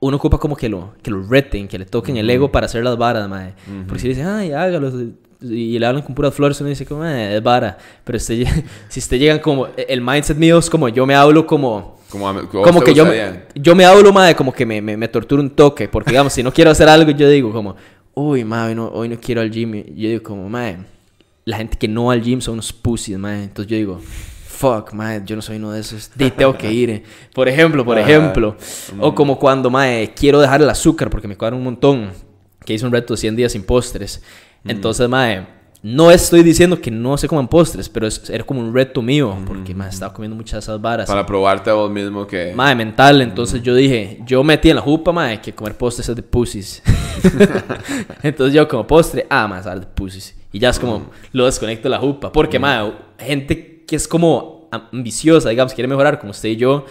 uno ocupa como que lo, que lo reten, que le toquen el ego para hacer las varas, madre. Porque si dicen, ay, hágalo, y le hablan con puras flores, uno dice, como, eh, es vara. Pero si usted llegan como, el mindset mío es como yo me hablo como como, que yo, yo me hablo, madre, como que me, me, me torturo un toque. Porque, digamos, si no quiero hacer algo, yo digo como, uy, madre, hoy no, hoy no quiero al gym. Yo digo como, madre, la gente que no va al gym son unos pussies, madre. Entonces yo digo, fuck, madre, yo no soy uno de esos. De, tengo que ir. Eh. Por ejemplo, por ah, ejemplo. o mm. como cuando, madre, quiero dejar el azúcar porque me cuadra un montón. Que hice un reto de 100 días sin postres. Mm. Entonces, madre no estoy diciendo que no se coman postres, pero es, era como un reto mío, porque estaba comiendo muchas de esas varas. Para probarte a vos mismo que. Madre, mental. Entonces yo dije, yo metí en la jupa, madre, que comer postres es de pussies. Entonces yo como postre, ah, más de pussies. Y ya es como, lo desconecto de la jupa. Porque, madre, gente que es como ambiciosa, digamos, quiere mejorar, como usted y yo,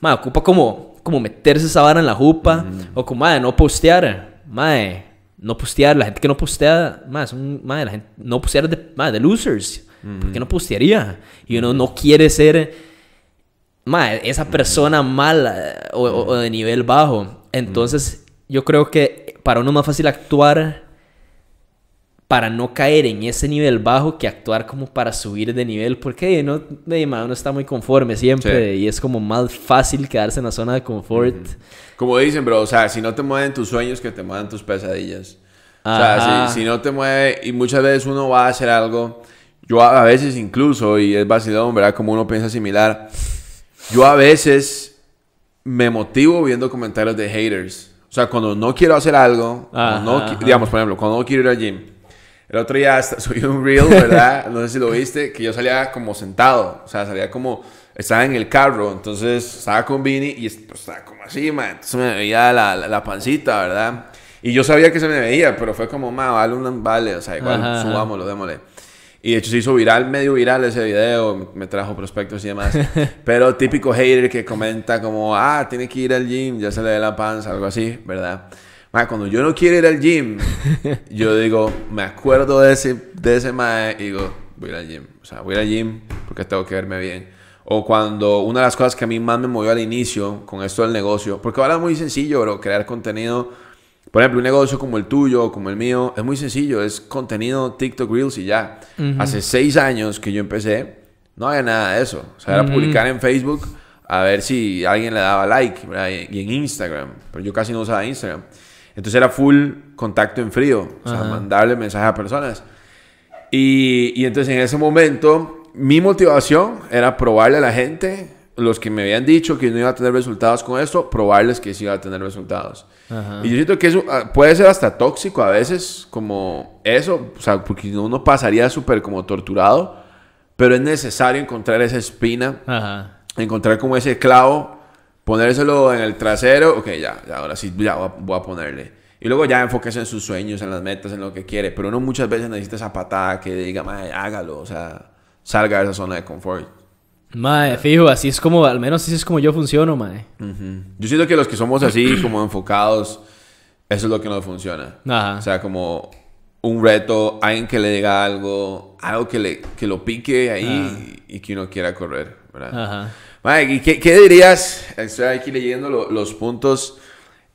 madre, ocupa como, como meterse esa vara en la jupa, o como, madre, no postear, madre no postear, la gente que no postea, más, la gente, no postear de, de losers, no postearía? Y uno no quiere ser, esa persona mala eh, o, o, de nivel bajo. Entonces, yo creo que para uno es más fácil actuar para no caer en ese nivel bajo que actuar como para subir de nivel, porque no, no está muy conforme siempre y es como más fácil quedarse en la zona de confort. Como dicen, bro, o sea, si no te mueven tus sueños, que te muevan tus pesadillas. O sea, si, no te mueve, y muchas veces uno va a hacer algo, yo a, veces incluso, y es vacilón, ¿verdad? Como uno piensa similar, yo a veces me motivo viendo comentarios de haters. O sea, cuando no quiero hacer algo, no, digamos, por ejemplo, cuando no quiero ir al gym, el otro día hasta subí un reel, ¿verdad? No sé si lo viste, que yo salía como sentado. O sea, salía como. Estaba en el carro, entonces estaba con Vini y pues, estaba como así, man. Entonces me veía la, la, pancita, ¿verdad? Y yo sabía que se me veía, pero fue como, ma, vale, un, vale. O sea, igual, subámoslo, démosle. Y de hecho se hizo viral, medio viral ese video, me trajo prospectos y demás. Pero típico hater que comenta como, ah, tiene que ir al gym, ya se le ve la panza, algo así, ¿verdad? cuando yo no quiero ir al gym, yo digo, me acuerdo de ese, de ese y digo, voy al gym. O sea, voy al gym porque tengo que verme bien. O cuando una de las cosas que a mí más me movió al inicio con esto del negocio, porque ahora es muy sencillo, bro, crear contenido. Por ejemplo, un negocio como el tuyo, o como el mío, es muy sencillo, es contenido TikTok Reels y ya. Hace seis años que yo empecé, no había nada de eso. O sea, era publicar en Facebook a ver si alguien le daba like y en Instagram, pero yo casi no usaba Instagram. Entonces era full contacto en frío, o sea, mandarle mensajes a personas. Y, entonces en ese momento mi motivación era probarle a la gente, los que me habían dicho que no iba a tener resultados con esto, probarles que sí iba a tener resultados. Y yo siento que eso ah, puede ser hasta tóxico a veces, como eso, o sea, porque uno pasaría súper como torturado, pero es necesario encontrar esa espina, encontrar como ese clavo Ponérselo en el trasero, ok, ya, ya ahora sí, ya voy a, ponerle. Y luego ya enfóquese en sus sueños, en las metas, en lo que quiere. Pero uno muchas veces necesita esa patada que diga, madre hágalo. O sea, salga de esa zona de confort. madre fijo, así es como, al menos así es como yo funciono, madre Yo siento que los que somos así, como enfocados, eso es lo que no funciona. Ajá. O sea, como un reto, alguien que le diga algo, algo que, le, que lo pique ahí y, y que uno quiera correr, ¿verdad? Ajá qué, qué, dirías? Estoy aquí leyendo los puntos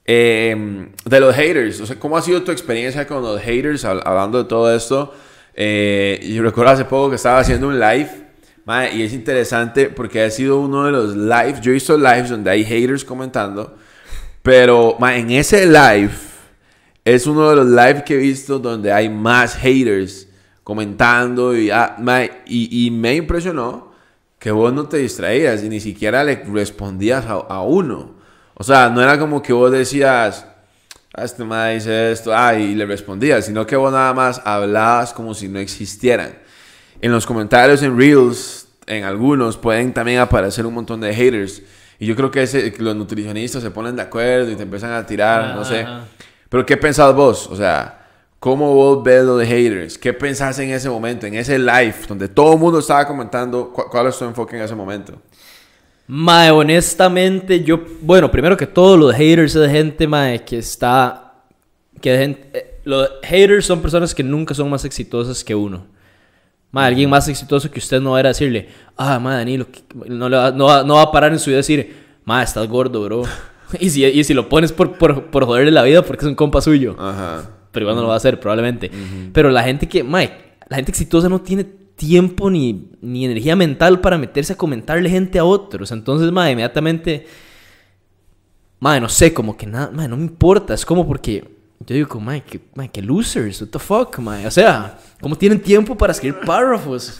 em, de los haters. O sea, ¿cómo ha sido tu experiencia con los haters hablando de todo esto? Eh, yo recuerdo hace poco que estaba haciendo un live. y es interesante porque ha sido uno de los lives. Yo he visto lives donde hay haters comentando. Pero en ese live es uno de los lives que he visto donde hay más haters comentando. Y, ah, y, y me impresionó que vos no te distraías y ni siquiera le respondías a, uno. O sea, no era como que vos decías, ah, este me dice esto, ah, y le respondías, sino que vos nada más hablabas como si no existieran. En los comentarios, en Reels, en algunos, pueden también aparecer un montón de haters. Y yo creo que, los nutricionistas se ponen de acuerdo y te empiezan a tirar, no sé. Pero ¿qué pensás vos? O sea, ¿Cómo vos ves lo de haters? ¿Qué pensás en ese momento, en ese live, donde todo el mundo estaba comentando cuál es tu enfoque en ese momento? Mae, honestamente, yo, bueno, primero que todo, los haters es gente, mae, que está, que gente, eh, los haters son personas que nunca son más exitosas que uno. Mae, alguien más exitoso que usted no va a decirle, ah, mae, Danilo, no, va, a parar en su vida a decir, mae, estás gordo, bro. y, si, lo pones por, por, por joderle la vida porque es un compa suyo. Ajá pero igual no lo va a hacer, probablemente. Pero la gente que, Mike, la gente exitosa no tiene tiempo ni, ni energía mental para meterse a comentarle gente a otros. Entonces, Mike, inmediatamente, mae, no sé, como que nada, Mike, no me importa. Es como porque yo digo, como, Mike, que, que losers, what the fuck, mae. O sea, ¿cómo tienen tiempo para escribir párrafos?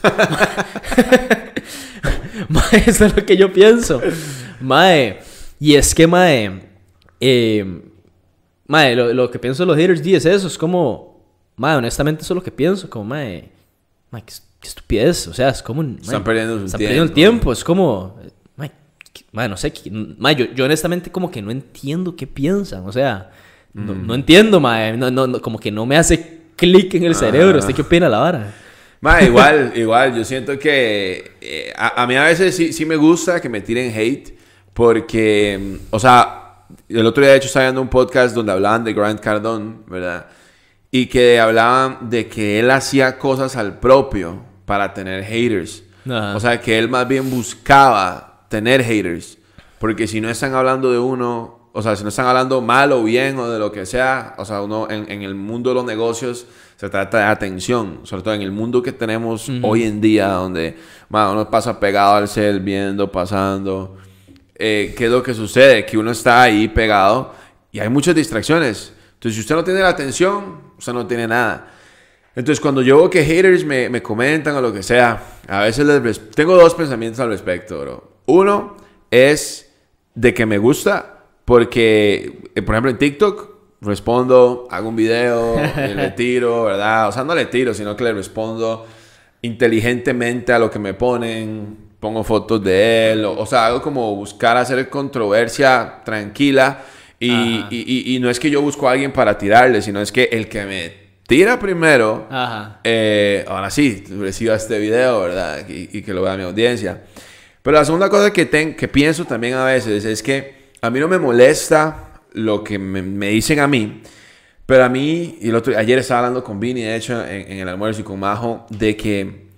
mae, eso es lo que yo pienso. Mae, y es que, mae, eh, Mae, lo, lo, que pienso de los haters, D, es eso. Es como. Mae, honestamente, eso es lo que pienso. Como, mae. Mae, qué, estupidez. O sea, es como. Mae, están perdiendo el están tiempo. Perdiendo el tiempo. Es como. Mae, mae no sé. Mae, yo, honestamente, como que no entiendo qué piensan. O sea, no, mm. entiendo, mae. No, no, como que no me hace clic en el cerebro. ¿Usted qué ah. opina la vara? Mae, igual, igual. Yo siento que. Eh, a, a, mí a veces sí, sí me gusta que me tiren hate. Porque. O sea el otro día, de hecho, estaba viendo un podcast donde hablaban de Grant Cardone, ¿verdad? Y que hablaban de que él hacía cosas al propio para tener haters. O sea, que él más bien buscaba tener haters. Porque si no están hablando de uno, o sea, si no están hablando mal o bien o de lo que sea, o sea, uno en, el mundo de los negocios se trata de atención, sobre todo en el mundo que tenemos hoy en día, donde uno pasa pegado al cel, viendo, pasando. Eh, ¿qué es lo que sucede? Que uno está ahí pegado y hay muchas distracciones. Entonces, si usted no tiene la atención, usted no tiene nada. Entonces, cuando yo veo que haters me, me comentan o lo que sea, a veces les, tengo dos pensamientos al respecto, bro. Uno es de que me gusta, porque, eh, por ejemplo, en TikTok respondo, hago un video, eh, le tiro, ¿verdad? O sea, no le tiro, sino que le respondo inteligentemente a lo que me ponen, pongo fotos de él, o, sea, hago como buscar hacer controversia tranquila. Y, y, y, no es que yo busco a alguien para tirarle, sino es que el que me tira primero, eh, ahora sí, reciba este video, ¿verdad? Y, que lo vea mi audiencia. Pero la segunda cosa que, que pienso también a veces es que a mí no me molesta lo que me, dicen a mí, pero a mí, y el otro, ayer estaba hablando con Vini, de hecho, en, en el almuerzo y con Majo, de que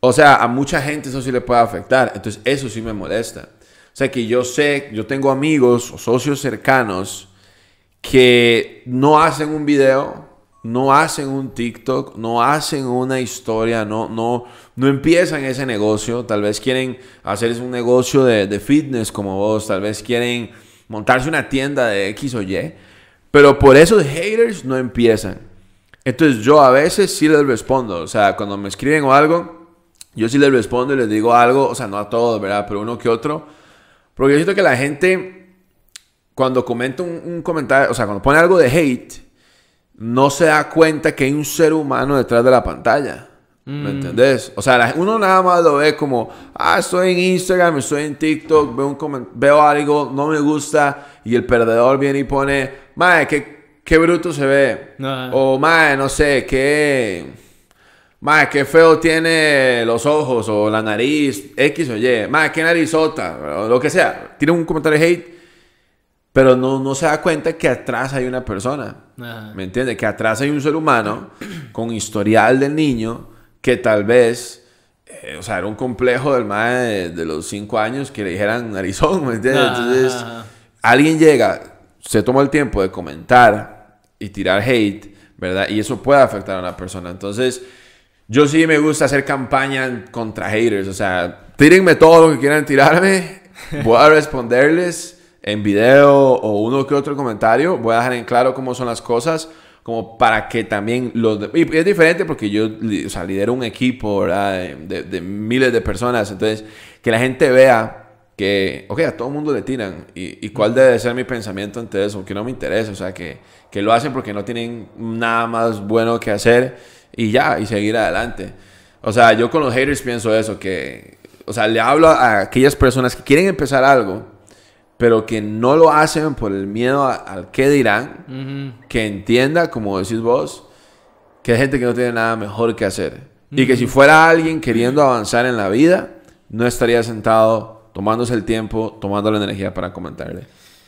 o sea, a mucha gente eso sí le puede afectar. Entonces, eso sí me molesta. O sea, que yo sé, yo tengo amigos o socios cercanos que no hacen un video, no hacen un TikTok, no hacen una historia, no, no, no empiezan ese negocio. Tal vez quieren hacer un negocio de, de fitness como vos, tal vez quieren montarse una tienda de X o Y. Pero por esos haters no empiezan. Entonces yo a veces sí les respondo. O sea, cuando me escriben o algo, yo sí les respondo y les digo algo, o sea, no a todos, ¿verdad? Pero uno que otro. Porque yo siento que la gente, cuando comenta un, comentario, o sea, cuando pone algo de hate, no se da cuenta que hay un ser humano detrás de la pantalla. ¿Me mm. entendés? O sea, uno nada más lo ve como, ah, estoy en Instagram, estoy en TikTok, veo, un veo algo, no me gusta, y el perdedor viene y pone, mae, qué, qué bruto se ve. Ah. O mae, no sé, qué más qué feo tiene los ojos o la nariz, X o Y. Más qué narizota, o lo que sea. Tiene un comentario hate, pero no, no se da cuenta que atrás hay una persona. ¿Me entiendes? Que atrás hay un ser humano con historial del niño que tal vez, eh, o sea, era un complejo del más de, los 5 años que le dijeran narizón, ¿me entiendes? Entonces, alguien llega, se toma el tiempo de comentar y tirar hate, ¿verdad? Y eso puede afectar a una persona. Entonces yo sí me gusta hacer campaña contra haters. O sea, tírenme todo lo que quieran tirarme. Voy a responderles en video o uno que otro comentario. Voy a dejar en claro cómo son las cosas. Como para que también los... Y es diferente porque yo o sea, lidero un equipo, ¿verdad? De, miles de personas. Entonces, que la gente vea que, ok, a todo mundo le tiran. Y, cuál debe ser mi pensamiento entonces? eso? Que no me interesa. O sea, que, que lo hacen porque no tienen nada más bueno que hacer y ya, y seguir adelante. O sea, yo con los haters pienso eso, que, o sea, le hablo a aquellas personas que quieren empezar algo, pero que no lo hacen por el miedo al qué dirán, que entienda, como decís vos, que hay gente que no tiene nada mejor que hacer. Y que si fuera alguien queriendo avanzar en la vida, no estaría sentado tomándose el tiempo, tomando la energía para comentarle.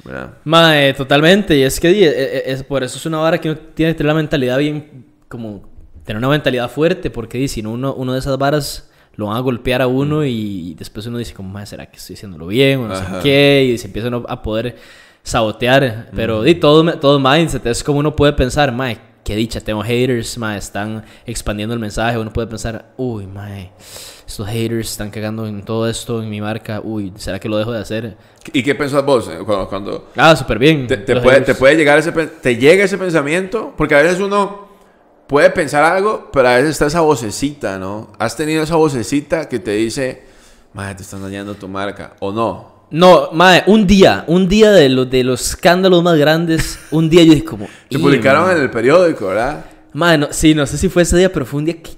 ¿verdad? Mae, totalmente. Y es que e, e, es, por eso es una vara que uno tiene que tener la mentalidad bien como tener una mentalidad fuerte porque si uno, uno de esas varas lo van a golpear a uno mm. y después uno dice como, ¿será que estoy haciéndolo bien? O no sé qué, y se empiezan a poder sabotear. Pero mm. di, todo, todo mindset es como uno puede pensar, mae, qué dicha, tengo haters, mae, están expandiendo el mensaje. Uno puede pensar, uy, mae, estos haters están cagando en todo esto, en mi marca, uy, ¿será que lo dejo de hacer? ¿Y qué pensás vos eh, cuando... ah, súper bien. Te, puede, te llegar ese, te llega ese pensamiento, porque a veces uno puede pensar algo, pero a veces está esa vocecita, ¿no? ¿Has tenido esa vocecita que te dice, madre, te están dañando tu marca? ¿O no? No, madre, un día, un día de, los de los escándalos más grandes, un día yo dije como... Se publicaron en el periódico, ¿verdad? Madre, no, sí, no sé si fue ese día, pero fue un día que...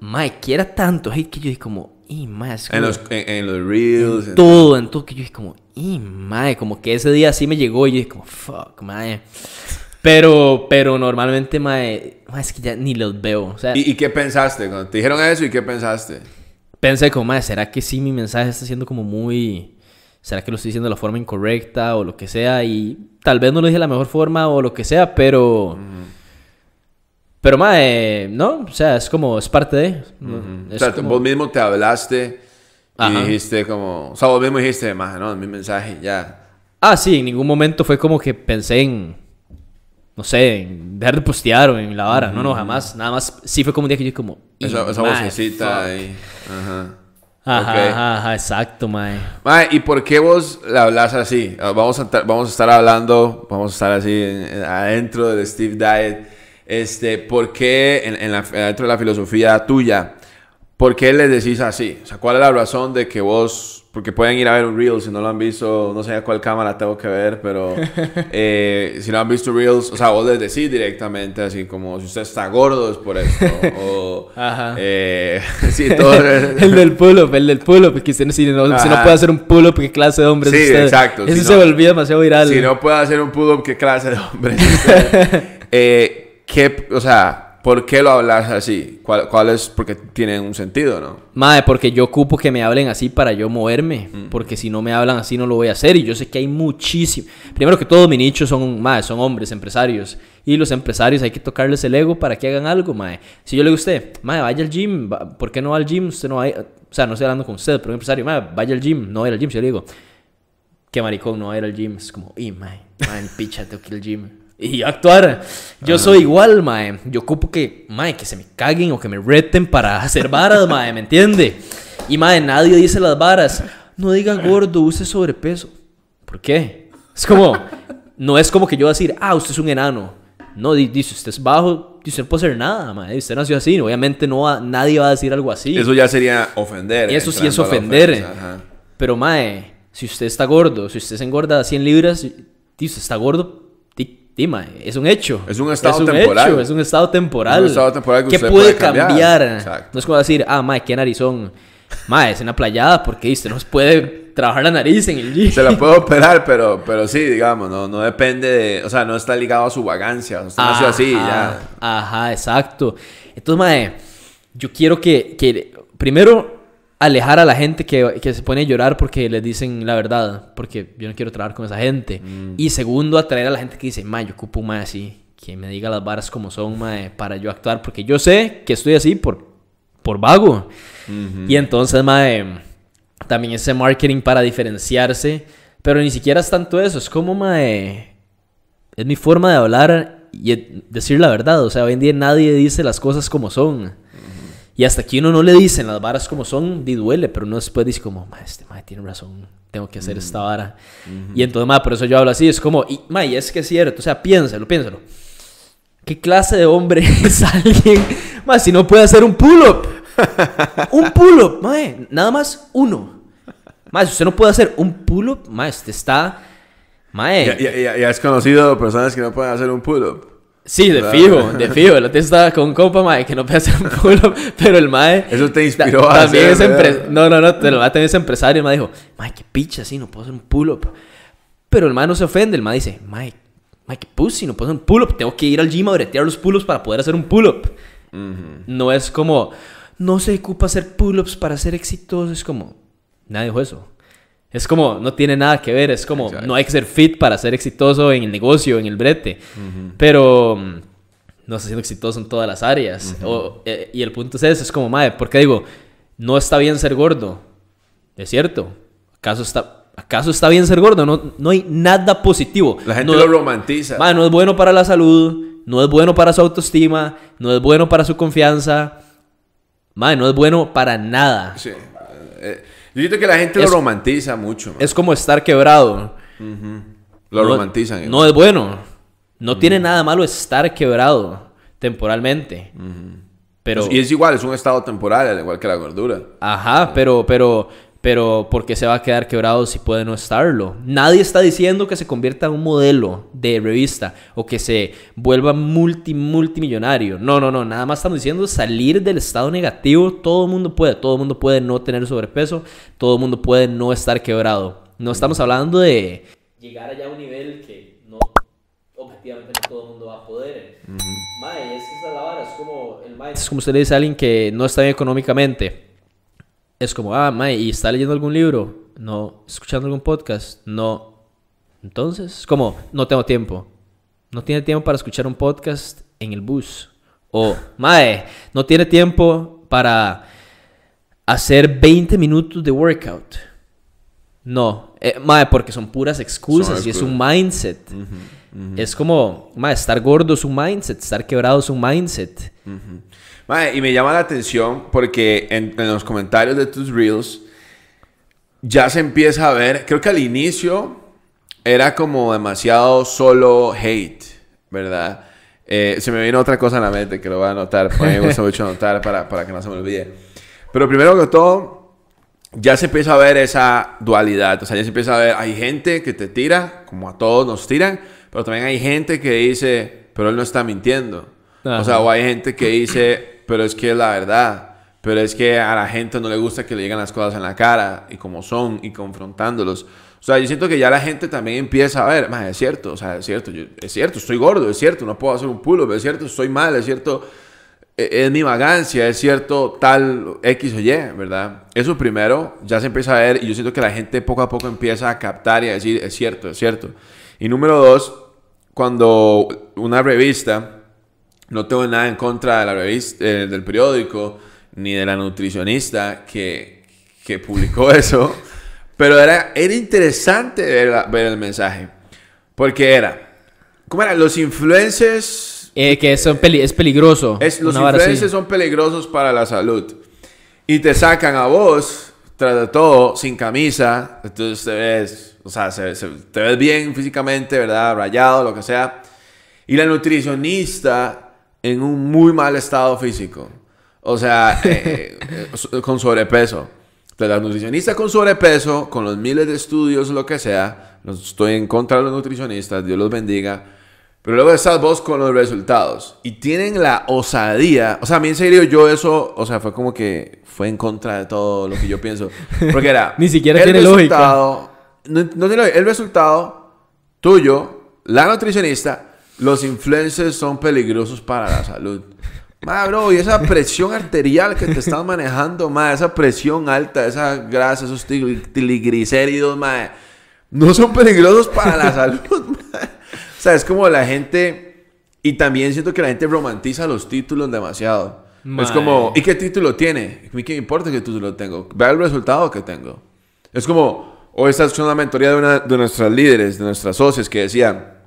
Madre, que era tanto hate que yo dije como... Y más, en, los, reels. En todo, en todo. Que yo dije como... Y madre, como que ese día sí me llegó y yo dije como... Fuck, madre. Pero, pero normalmente, mae, es que ya ni los veo. ¿Y, qué pensaste? Cuando te dijeron eso, ¿y qué pensaste? Pensé como, mae, ¿será que sí mi mensaje está siendo como muy... ¿Será que lo estoy diciendo de la forma incorrecta o lo que sea? Y tal vez no lo dije de la mejor forma o lo que sea, pero... Pero, mae, ¿no? O sea, es como, es parte de... es o sea, vos mismo te hablaste y dijiste como... O sea, vos mismo dijiste, mae, no, mi mensaje ya... Ah, sí, en ningún momento fue como que pensé en no sé, en dejar de postear o en la vara. No, no, mm. jamás. Nada más, sí fue como un día que yo como... Esa, esa vocecita ahí. Ajá. Ajá, ajá, exacto, mae. Mae, ¿y por qué vos le hablas así? Ah, vamos a, vamos a estar hablando, vamos a estar así adentro del Steve Diet. Este, ¿por qué en, la, adentro de la filosofía tuya? ¿Por qué le decís así? O sea, ¿cuál es la razón de que vos porque pueden ir a ver un Reels si no lo han visto, no sé a cuál cámara tengo que ver, pero eh, si no han visto Reels, o sea, vos les decís directamente, así como si usted está gordo es por esto, o. Ajá. Eh, sí, todo. el del pull-up, el del pull-up, si, no, si no, puede hacer un pull-up, ¿qué clase de hombre es sí, exacto. Eso si se volvió demasiado viral. Si no puede hacer un pull-up, ¿qué clase de hombre es usted? Eh, ¿Qué, o sea ¿Por qué lo hablas así? ¿Cuál, ¿Cuál, es? Porque tiene un sentido, ¿no? Madre, porque yo ocupo que me hablen así para yo moverme. Mm. Porque si no me hablan así, no lo voy a hacer. Y yo sé que hay muchísimo. Primero que todo, mi nicho son, madre, son hombres, empresarios. Y los empresarios hay que tocarles el ego para que hagan algo, madre. Si yo le digo a usted, madre, vaya al gym. ¿Por qué no va al gym? Usted no va O sea, no estoy hablando con usted, pero un empresario, madre, vaya al gym. No va a ir al gym. Si yo le digo, qué maricón, no va a ir al gym. Es como, y, madre, madre, picha, tengo que al gym y actuar. Yo soy ah. igual, mae. Yo ocupo que, mae, que se me caguen o que me reten para hacer varas, mae, ¿me entiende? Y mae, nadie dice las varas. No diga gordo, use sobrepeso. ¿Por qué? Es como, no es como que yo a decir, ah, usted es un enano. No, dice, usted es bajo, dice no puede ser nada, mae. Usted nació así, obviamente no va, nadie va a decir algo así. Eso ya sería ofender. Y eso sí es ofender. Pero mae, si usted está gordo, si usted se engorda 100 libras, dice, está gordo, Dima, es un hecho. Es un estado temporal. es un estado temporal. un estado temporal que ¿Qué puede, cambiar? No es como decir, ah, mae, qué narizón. mae, es una playada porque usted nos puede trabajar la nariz en el Se la puede operar, pero, pero sí, digamos, no, no depende de. O sea, no está ligado a su vagancia. No está así, ya. Ajá, exacto. Entonces, mae, yo quiero que, que primero alejar a la gente que, se pone a llorar porque les dicen la verdad, porque yo no quiero trabajar con esa gente. Mm. Y segundo, atraer a la gente que dice, ma, yo ocupo más así, que me diga las varas como son, ma, para yo actuar, porque yo sé que estoy así por, por vago. Y entonces, ma, también ese marketing para diferenciarse, pero ni siquiera es tanto eso, es como, ma, es mi forma de hablar y decir la verdad. O sea, hoy en día nadie dice las cosas como son. Y hasta aquí uno no le dicen las varas como son, di duele, pero uno después dice como, ma, este tiene razón, tengo que hacer esta mm. vara. Y entonces, ma, por eso yo hablo así, es como, y, ma, es que es cierto, o sea, piénsalo, piénsalo. ¿Qué clase de hombre es alguien, ma, si no puede hacer un pull-up? un pull-up, ma, nada más uno. Ma, si usted no puede hacer un pull-up, ma, este está... Mae. ya, has conocido personas que no pueden hacer un pull-up. Sí, de fijo, de fijo. El otro estaba con un compa, mae, que no puede hacer un pull-up, pero el mae... Eso te inspiró a también es empre... No, no, no, el mae también es empresario. El mae dijo, Mike, qué picha, sí, no puedo hacer un pull-up. Pero el mae no se ofende, el mae dice, Mike, Mike qué pussy, no puedo hacer un pull-up. Tengo que ir al gym a bretear los pull-ups para poder hacer un pull-up. No es como, no se ocupa hacer pull-ups para ser exitoso. Es como, nadie dijo eso. Es como, no tiene nada que ver, es como, no hay que ser fit para ser exitoso en el negocio, en el brete, pero mm, no está siendo exitoso en todas las áreas. Eh, y el punto es es como, madre, porque digo, no está bien ser gordo, es cierto, acaso está... ¿Acaso está bien ser gordo? No, no hay nada positivo. La gente lo romantiza. Madre, no es bueno para la salud, no es bueno para su autoestima, no es bueno para su confianza. Madre, no es bueno para nada. Sí. Eh, eh, yo siento que la gente lo romantiza mucho. Es como estar quebrado. Lo romantizan. No eh. es bueno. No tiene nada malo estar quebrado temporalmente. Pero... y es igual, es un estado temporal, al igual que la gordura. Ajá, pero, pero pero ¿por qué se va a quedar quebrado si puede no estarlo? Nadie está diciendo que se convierta en un modelo de revista o que se vuelva multi, multimillonario. No, no, no. Nada más estamos diciendo salir del estado negativo. Todo el mundo puede. Todo el mundo puede no tener sobrepeso. Todo el mundo puede no estar quebrado. No estamos hablando de llegar allá a un nivel que no objetivamente no todo el mundo va a poder. Mae, es que esa la Es como el mae. Es como usted le dice a alguien que no está bien económicamente es como, ah, mae, ¿y está leyendo algún libro? No. ¿Escuchando algún podcast? No. Entonces, como, no tengo tiempo. No tiene tiempo para escuchar un podcast en el bus. O, mae, no tiene tiempo para hacer 20 minutos de workout. No. Eh, mae, porque son puras excusas y es un mindset. Es como, mae, estar gordo es un mindset, estar quebrado es un mindset y me llama la atención porque en, los comentarios de tus reels ya se empieza a ver, creo que al inicio era como demasiado solo hate, ¿verdad? Eh, se me vino otra cosa en la mente que lo voy a anotar, porque me gusta mucho anotar para, para que no se me olvide. Pero primero que todo, ya se empieza a ver esa dualidad. O sea, ya se empieza a ver, hay gente que te tira, como a todos nos tiran, pero también hay gente que dice, pero él no está mintiendo. O sea, o hay gente que dice, pero es que es la verdad, pero es que a la gente no le gusta que le digan las cosas en la cara y como son y confrontándolos. O sea, yo siento que ya la gente también empieza a ver, más es cierto, o sea, es cierto, es cierto, estoy gordo, es cierto, no puedo hacer un pulo, es cierto, estoy mal, es cierto, es, es, mi vagancia, es cierto, tal X o Y, ¿verdad? Eso primero ya se empieza a ver y yo siento que la gente poco a poco empieza a captar y a decir, es cierto, es cierto. Y número dos, cuando una revista no tengo nada en contra de la revista, eh, del periódico ni de la nutricionista que, que publicó eso. Pero era, era interesante ver, el mensaje. Porque era. ¿Cómo era? Los influencers. Eh, que son es peligroso. los influencers son peligrosos para la salud. Y te sacan a vos, tras de todo, sin camisa. Entonces te ves. O sea, te ves bien físicamente, ¿verdad? Rayado, lo que sea. Y la nutricionista en un muy mal estado físico. O sea, eh, eh, eh, con sobrepeso. de las nutricionistas con sobrepeso, con los miles de estudios, lo que sea, estoy en contra de los nutricionistas, Dios los bendiga. Pero luego estás vos con los resultados y tienen la osadía. O sea, a mí en serio, yo eso, o sea, fue como que fue en contra de todo lo que yo pienso. Porque era. Ni siquiera el No, tiene lógica. El resultado tuyo, la nutricionista, los influencers son peligrosos para la salud. Madre, bro, y esa presión arterial que te están manejando, madre. esa presión alta, esa grasa, esos triglicéridos, madre. no son peligrosos para la salud, Sabes O sea, es como la gente, y también siento que la gente romantiza los títulos demasiado. Es como, eh. ¿y qué título tiene? ¿A mí qué importa qué título tengo? Vea el resultado que tengo. Es como, O esta es una mentoría de una de nuestras líderes, de nuestras socias, que decían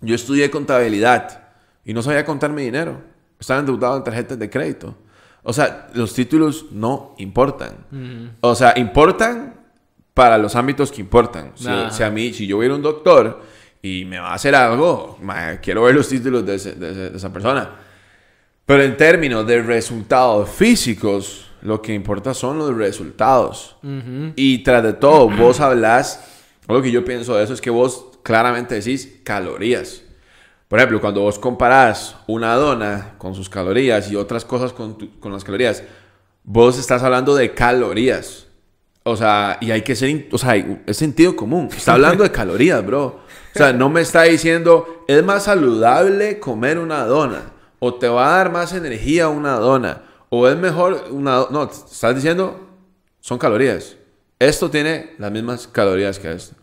yo estudié contabilidad y no sabía contar mi dinero. Estaba endeudado en tarjetas de crédito. O sea, los títulos no importan. O sea, importan para los ámbitos que importan. Si, a mí, si yo voy un doctor y me va a hacer algo, quiero ver los títulos de, esa persona. Pero en términos de resultados físicos, lo que importa son los resultados. Y tras de todo, vos hablas, lo que yo pienso de eso es que vos claramente decís calorías. Por ejemplo, cuando vos comparás una dona con sus calorías y otras cosas con, las calorías, vos estás hablando de calorías. O sea, y hay que ser, o sea, es sentido común. Está hablando de calorías, bro. O sea, no me está diciendo, es más saludable comer una dona, o te va a dar más energía una dona, o es mejor una... No, estás diciendo, son calorías. Esto tiene las mismas calorías que esto.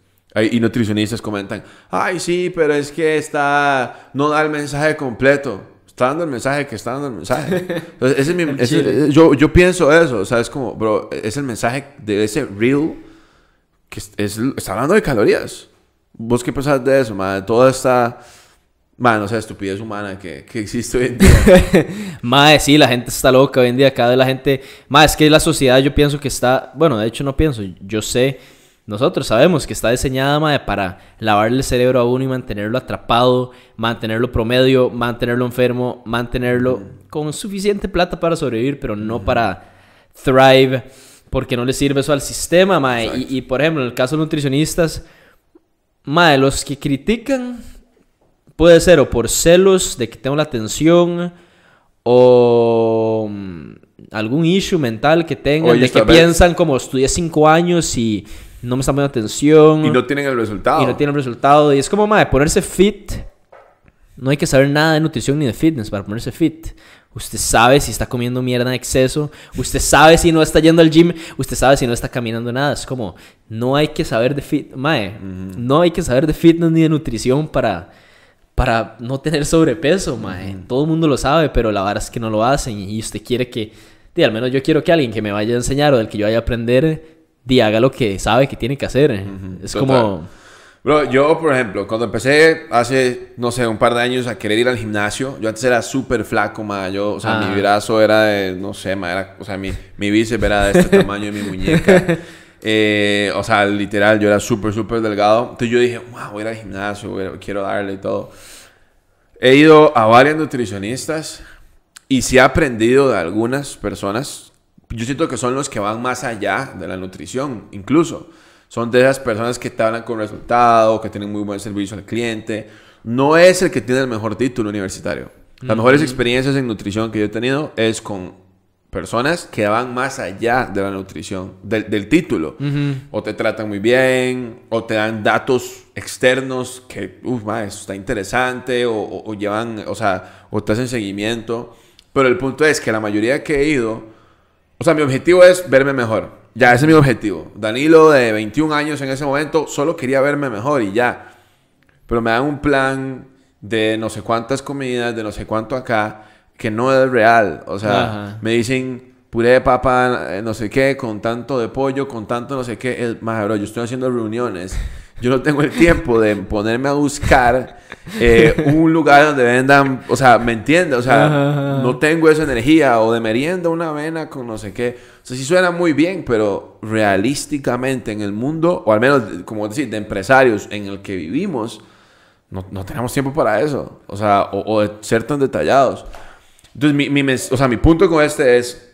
Y nutricionistas comentan, ay, sí, pero es que está, no da el mensaje completo. Está dando el mensaje que está dando el mensaje. Entonces, ese es mi, yo, yo, pienso eso, o sea, es como, bro, es el mensaje de ese real... que es, está hablando de calorías. ¿Vos qué pensás de eso, madre? Toda esta, madre, o sea estupidez humana que, que existe hoy en día. madre, sí, la gente está loca hoy en día, cada vez la gente, madre, es que la sociedad yo pienso que está, bueno, de hecho no pienso, yo sé nosotros sabemos que está diseñada para lavarle el cerebro a uno y mantenerlo atrapado, mantenerlo promedio, mantenerlo enfermo, mantenerlo con suficiente plata para sobrevivir, pero no para thrive, porque no le sirve eso al sistema. Y, por ejemplo, en el caso de nutricionistas, los que critican puede ser o por celos de que tengo la atención o mm, algún issue mental que tengan, de que piensan como estudié cinco años y no me está poniendo atención. Y no tienen el resultado. Y no tienen el resultado. Y es como, madre, ponerse fit. No hay que saber nada de nutrición ni de fitness para ponerse fit. Usted sabe si está comiendo mierda en exceso. Usted sabe si no está yendo al gym. Usted sabe si no está caminando nada. Es como, no hay que saber de fit. no hay que saber de fitness ni de nutrición para, para no tener sobrepeso, mae. Todo el mundo lo sabe, pero la verdad es que no lo hacen. Y usted quiere que. de al menos yo quiero que alguien que me vaya a enseñar o del que yo vaya a aprender di, haga lo que sabe que tiene que hacer. Es como... Bro, yo, por ejemplo, cuando empecé hace, no sé, un par de años a querer ir al gimnasio, yo antes era súper flaco, ma. Yo, o sea, mi ah. brazo era de, no sé, ma, o sea, mi, mi bíceps era de este tamaño y mi muñeca. Eh, o sea, literal, yo era súper, súper delgado. Entonces yo dije, wow, voy al gimnasio, quiero darle y todo. He ido a varias nutricionistas y sí he aprendido de algunas personas yo siento que son los que van más allá de la nutrición, incluso. Son de esas personas que te hablan con resultado, que tienen muy buen servicio al cliente. No es el que tiene el mejor título universitario. Las mejores experiencias en nutrición que yo he tenido es con personas que van más allá de la nutrición, del, título. O te tratan muy bien, o te dan datos externos que, uff, eso está interesante, o, o, llevan, o sea, o te hacen seguimiento. Pero el punto es que la mayoría que he ido o sea, mi objetivo es verme mejor. Ya, ese es mi objetivo. Danilo, de 21 años en ese momento, solo quería verme mejor y ya. Pero me dan un plan de no sé cuántas comidas, de no sé cuánto acá, que no es real. O sea, me dicen puré de papa, eh, no sé qué, con tanto de pollo, con tanto no sé qué. Es, más, bro, yo estoy haciendo reuniones yo no tengo el tiempo de ponerme a buscar eh, un lugar donde vendan, o sea, ¿me entiendes? O sea, no tengo esa energía o de merienda una avena con no sé qué. O sea, sí suena muy bien, pero realísticamente en el mundo, o al menos, como decir, de empresarios en el que vivimos, no, no tenemos tiempo para eso. O sea, o, de ser tan detallados. Entonces, mi, mi, o sea, mi punto con este es,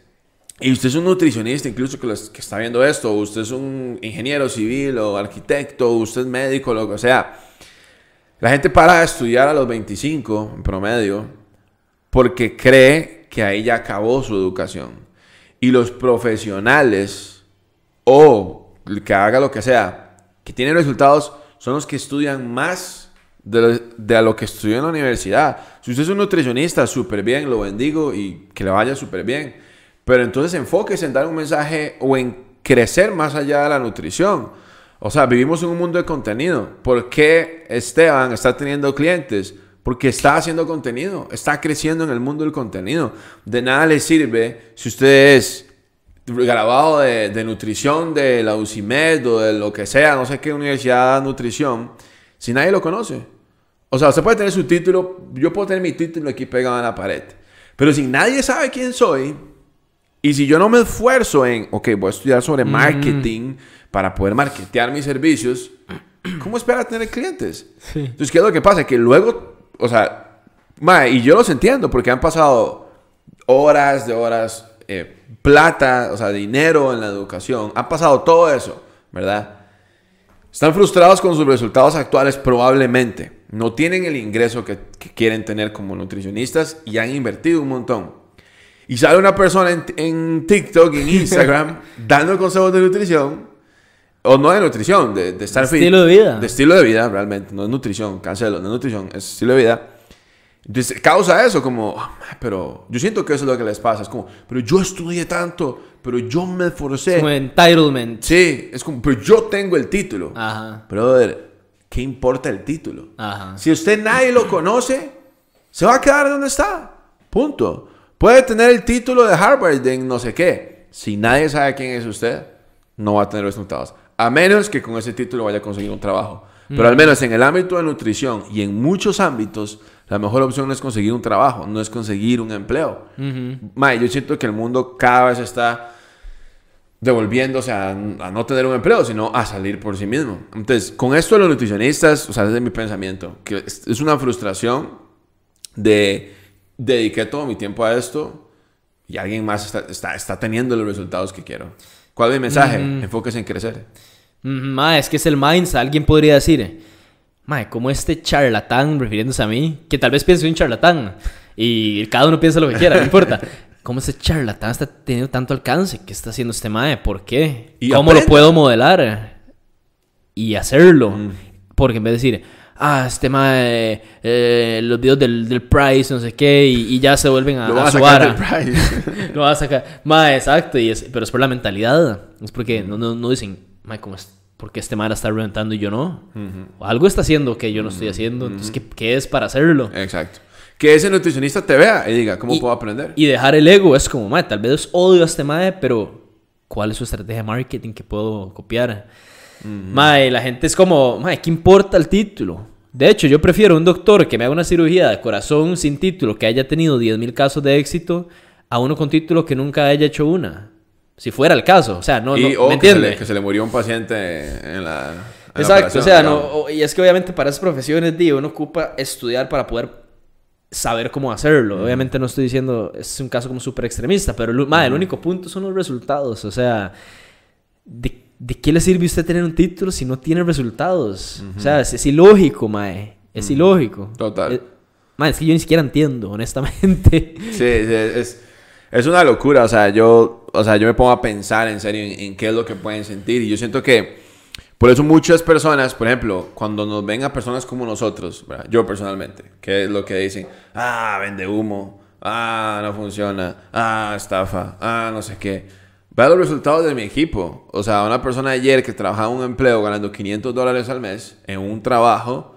y usted es un nutricionista, incluso que, está viendo esto, usted es un ingeniero civil o arquitecto, usted es médico, lo que sea. La gente para de estudiar a los 25 en promedio porque cree que ahí ya acabó su educación. Y los profesionales o el que haga lo que sea, que tienen resultados, son los que estudian más de, lo que estudió en la universidad. Si usted es un nutricionista, súper bien, lo bendigo y que le vaya súper bien. Pero entonces enfóquese en dar un mensaje o en crecer más allá de la nutrición. O sea, vivimos en un mundo de contenido. ¿Por qué Esteban está teniendo clientes? Porque está haciendo contenido, está creciendo en el mundo del contenido. De nada le sirve si usted es grabado de, nutrición de la UCIMED o de lo que sea, no sé qué universidad de nutrición, si nadie lo conoce. O sea, usted puede tener su título, yo puedo tener mi título aquí pegado en la pared. Pero si nadie sabe quién soy, y si yo no me esfuerzo en, ok, voy a estudiar sobre marketing para poder marketear mis servicios, ¿cómo espera tener clientes? Entonces, ¿qué es lo que pasa? Que luego, o sea, y yo los entiendo porque han pasado horas de horas, eh, plata, o sea, dinero en la educación, han pasado todo eso, ¿verdad? Están frustrados con sus resultados actuales probablemente. No tienen el ingreso que quieren tener como nutricionistas y han invertido un montón. Y sale una persona en, en TikTok, en Instagram, dando consejos de nutrición, o no de nutrición, de, estar fit. Estilo de vida. De estilo de vida, realmente. No es nutrición, cancelo, no es nutrición, es estilo de vida. Entonces causa eso, como, ah, pero yo siento que eso es lo que les pasa. Es como, pero yo estudié tanto, pero yo me forcé como entitlement. Sí, es como, pero yo tengo el título. Ajá. ver, ¿qué importa el título? Ajá. Si usted nadie lo conoce, se va a quedar donde está. Punto. Puede tener el título de Harvard de no sé qué. Si nadie sabe quién es usted, no va a tener resultados. A menos que con ese título vaya a conseguir un trabajo. Pero al mm. menos en el ámbito de nutrición y en muchos ámbitos, la mejor opción no es conseguir un trabajo, no es conseguir un empleo. Uh yo siento que el mundo cada vez está devolviéndose a, no tener un empleo, sino a salir por sí mismo. Entonces, con esto de los nutricionistas, o sea, desde mi pensamiento, que es una frustración de dediqué todo mi tiempo a esto y alguien más está, está, está teniendo los resultados que quiero. ¿Cuál es mi mensaje? Mm. Enfóquese en crecer. Mm, ma, es que es el mindset. Alguien podría decir, ma, como este charlatán, refiriéndose a mí, que tal vez piense un charlatán y cada uno piensa lo que quiera, no importa. ¿Cómo este charlatán está teniendo tanto alcance? ¿Qué está haciendo este mae? ¿Por qué? ¿Cómo lo puedo modelar? Y hacerlo. Mm. Porque en vez de decir, ah, este mae, eh, los videos del, del Price, no sé qué, y, ya se vuelven a, Lo vas a sacar del price. Lo vas a sacar. Mae, exacto, y pero es por la mentalidad. Es porque no, no, no dicen, mae, ¿cómo es? Porque este mae está reventando y yo no. algo está haciendo que yo no estoy haciendo. Entonces, ¿qué, es para hacerlo? Exacto. Que ese nutricionista te vea y diga, ¿cómo puedo aprender? Y dejar el ego es como, mae, tal vez odio a este mae, pero ¿cuál es su estrategia de marketing que puedo copiar? Mae, la gente es como, mae, ¿qué importa el título? De hecho, yo prefiero un doctor que me haga una cirugía de corazón sin título, que haya tenido 10.000 casos de éxito, a uno con título que nunca haya hecho una. Si fuera el caso, o sea, no, Que, se le murió un paciente en la... Exacto, o sea, no, y es que obviamente para esas profesiones, digo uno ocupa estudiar para poder saber cómo hacerlo. Obviamente no estoy diciendo, es un caso como súper extremista, pero mae, el único punto son los resultados, o sea, de ¿de qué le sirve usted tener un título si no tiene resultados? O sea, es, ilógico, mae. Es ilógico. Total. mae, es que yo ni siquiera entiendo, honestamente. Sí, es, una locura. O sea, yo, o sea, yo me pongo a pensar en serio en, qué es lo que pueden sentir. Y yo siento que por eso muchas personas, por ejemplo, cuando nos ven a personas como nosotros, yo personalmente, que es lo que dicen, ah, vende humo, ah, no funciona, ah, estafa, ah, no sé qué Vea los resultados de mi equipo. O sea, una persona ayer que trabajaba un empleo ganando 500 dólares al mes en un trabajo,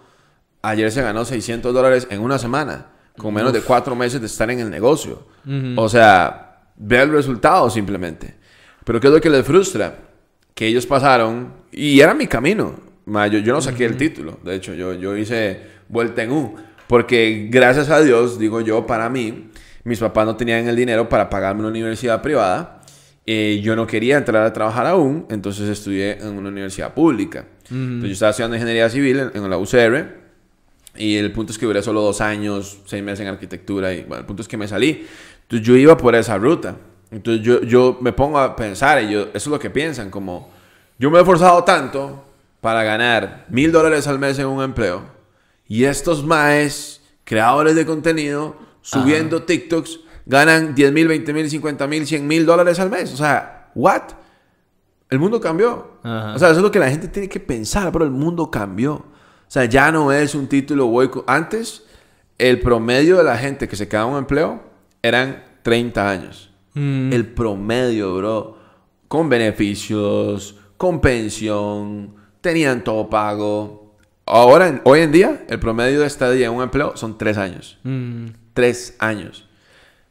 ayer se ganó 600 dólares en una semana, con menos de cuatro meses de estar en el negocio. O sea, vea el resultado simplemente. Pero ¿qué es lo que les frustra? Que ellos pasaron, y era mi camino. yo, no saqué el título, de hecho, yo, yo hice vuelta en U, porque gracias a Dios, digo yo, para mí, mis papás no tenían el dinero para pagarme una universidad privada eh, yo no quería entrar a trabajar aún, entonces estudié en una universidad pública. entonces yo estaba haciendo ingeniería civil en, la UCR y el punto es que duré solo dos años, seis meses en arquitectura y bueno, el punto es que me salí. Entonces yo iba por esa ruta. Entonces yo, yo me pongo a pensar y yo, eso es lo que piensan, como yo me he esforzado tanto para ganar mil dólares al mes en un empleo y estos maes, creadores de contenido, subiendo TikToks, ganan 10 mil, 20 mil, 50 mil, 100 mil dólares al mes. O sea, ¿what? El mundo cambió. O sea, eso es lo que la gente tiene que pensar, pero el mundo cambió. O sea, ya no es un título hueco. Antes, el promedio de la gente que se quedaba un empleo eran 30 años. Mm. El promedio, bro. Con beneficios, con pensión, tenían todo pago. Ahora, hoy en día, el promedio de estadía en un empleo son 3 años. 3 mm. años.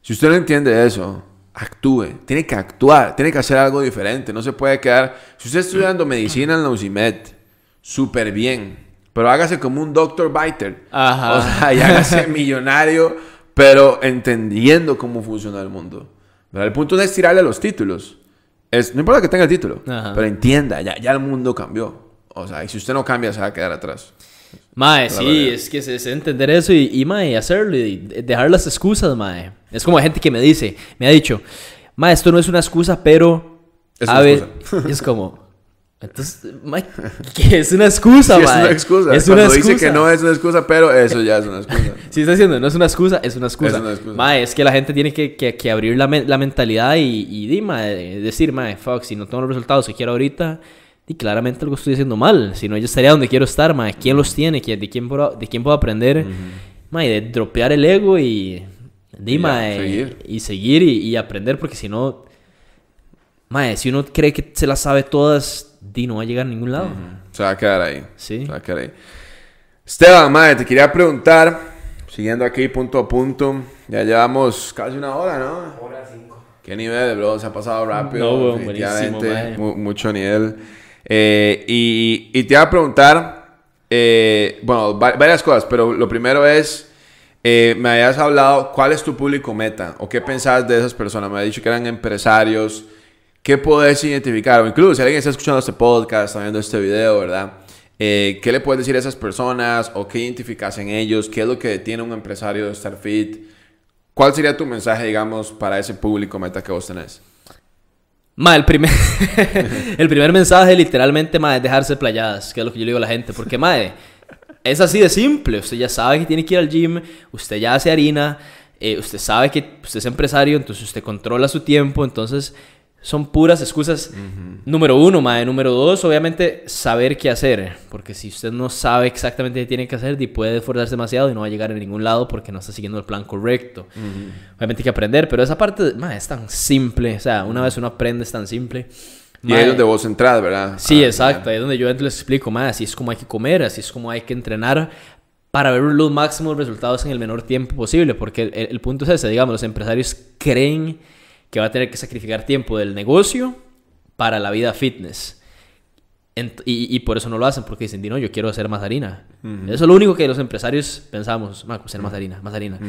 Si usted no entiende eso, actúe. Tiene que actuar, tiene que hacer algo diferente. No se puede quedar. Si usted está estudiando medicina en la UCIMED, súper bien. Pero hágase como un doctor Biter. O sea, y hágase millonario, pero entendiendo cómo funciona el mundo. Pero El punto no es tirarle los títulos. Es, no importa que tenga el título, pero entienda, ya, ya el mundo cambió. O sea, y si usted no cambia, se va a quedar atrás. Mae, sí, es que se entender eso y, mae, hacerlo y dejar las excusas, mae. Es como gente que me dice, me ha dicho, mae, esto no es una excusa, pero... Es una ver, es como... Entonces, mae, ¿qué es una excusa, mae? Es una excusa. Es Cuando una excusa. dice que no es una excusa, pero eso ya es una excusa. si está diciendo no es una excusa, es una excusa. Es Mae, es que la gente tiene que, que, abrir la, la mentalidad y, y, decir, mae, fuck, si no tengo los resultados que quiero ahorita y claramente algo estoy haciendo mal. Si no, yo estaría donde quiero estar, mae. ¿Quién los tiene? ¿De quién puedo, de quién puedo aprender? Uh de dropear el ego y... De, mae, eh, seguir. Y, seguir y, aprender, porque si no... Mae, eh, si uno cree que se las sabe todas, di, no va a llegar a ningún lado. Se va a quedar ahí. Sí. Se va a quedar ahí. Esteban, mae, eh, te quería preguntar, siguiendo aquí punto a punto, ya llevamos casi una hora, ¿no? Hora cinco. Qué nivel, bro, se ha pasado rápido. No, buenísimo, mucho nivel. Eh, y, te iba a preguntar, eh, bueno, varias cosas, pero lo primero es, eh, me habías hablado, ¿cuál es tu público meta? ¿O qué pensabas de esas personas? Me habías dicho que eran empresarios. ¿Qué podés identificar? O incluso si alguien está escuchando este podcast, está viendo este video, ¿verdad? ¿Qué le puedes decir a esas personas? ¿O qué identificas en ellos? ¿Qué es lo que tiene un empresario de Starfit? fit? ¿Cuál sería tu mensaje, digamos, para ese público meta que vos tenés? Ma, el primer, el primer mensaje literalmente, ma, es dejarse playadas, que es lo que yo le digo a la gente. Porque, ma, es así de simple. Usted ya sabe que tiene que ir al gym, usted ya hace harina, eh, usted sabe que usted es empresario, entonces usted controla su tiempo, entonces son puras excusas. Número uno, madre. Número dos, obviamente, saber qué hacer. Porque si usted no sabe exactamente qué tiene que hacer, y puede esforzarse demasiado y no va a llegar a ningún lado porque no está siguiendo el plan correcto. Obviamente hay que aprender, pero esa parte, madre, es tan simple. O sea, una vez uno aprende, es tan simple. Y ahí es donde vos entras, ¿verdad? Sí, ah, exacto. Ahí es donde yo les explico, madre, así es como hay que comer, así es como hay que entrenar para ver los máximos resultados en el menor tiempo posible. Porque el, el punto es ese, digamos, los empresarios creen que va a tener que sacrificar tiempo del negocio para la vida fitness. y, por eso no lo hacen, porque dicen, no, yo quiero hacer más harina. Eso es lo único que los empresarios pensamos, hacer más harina, más harina.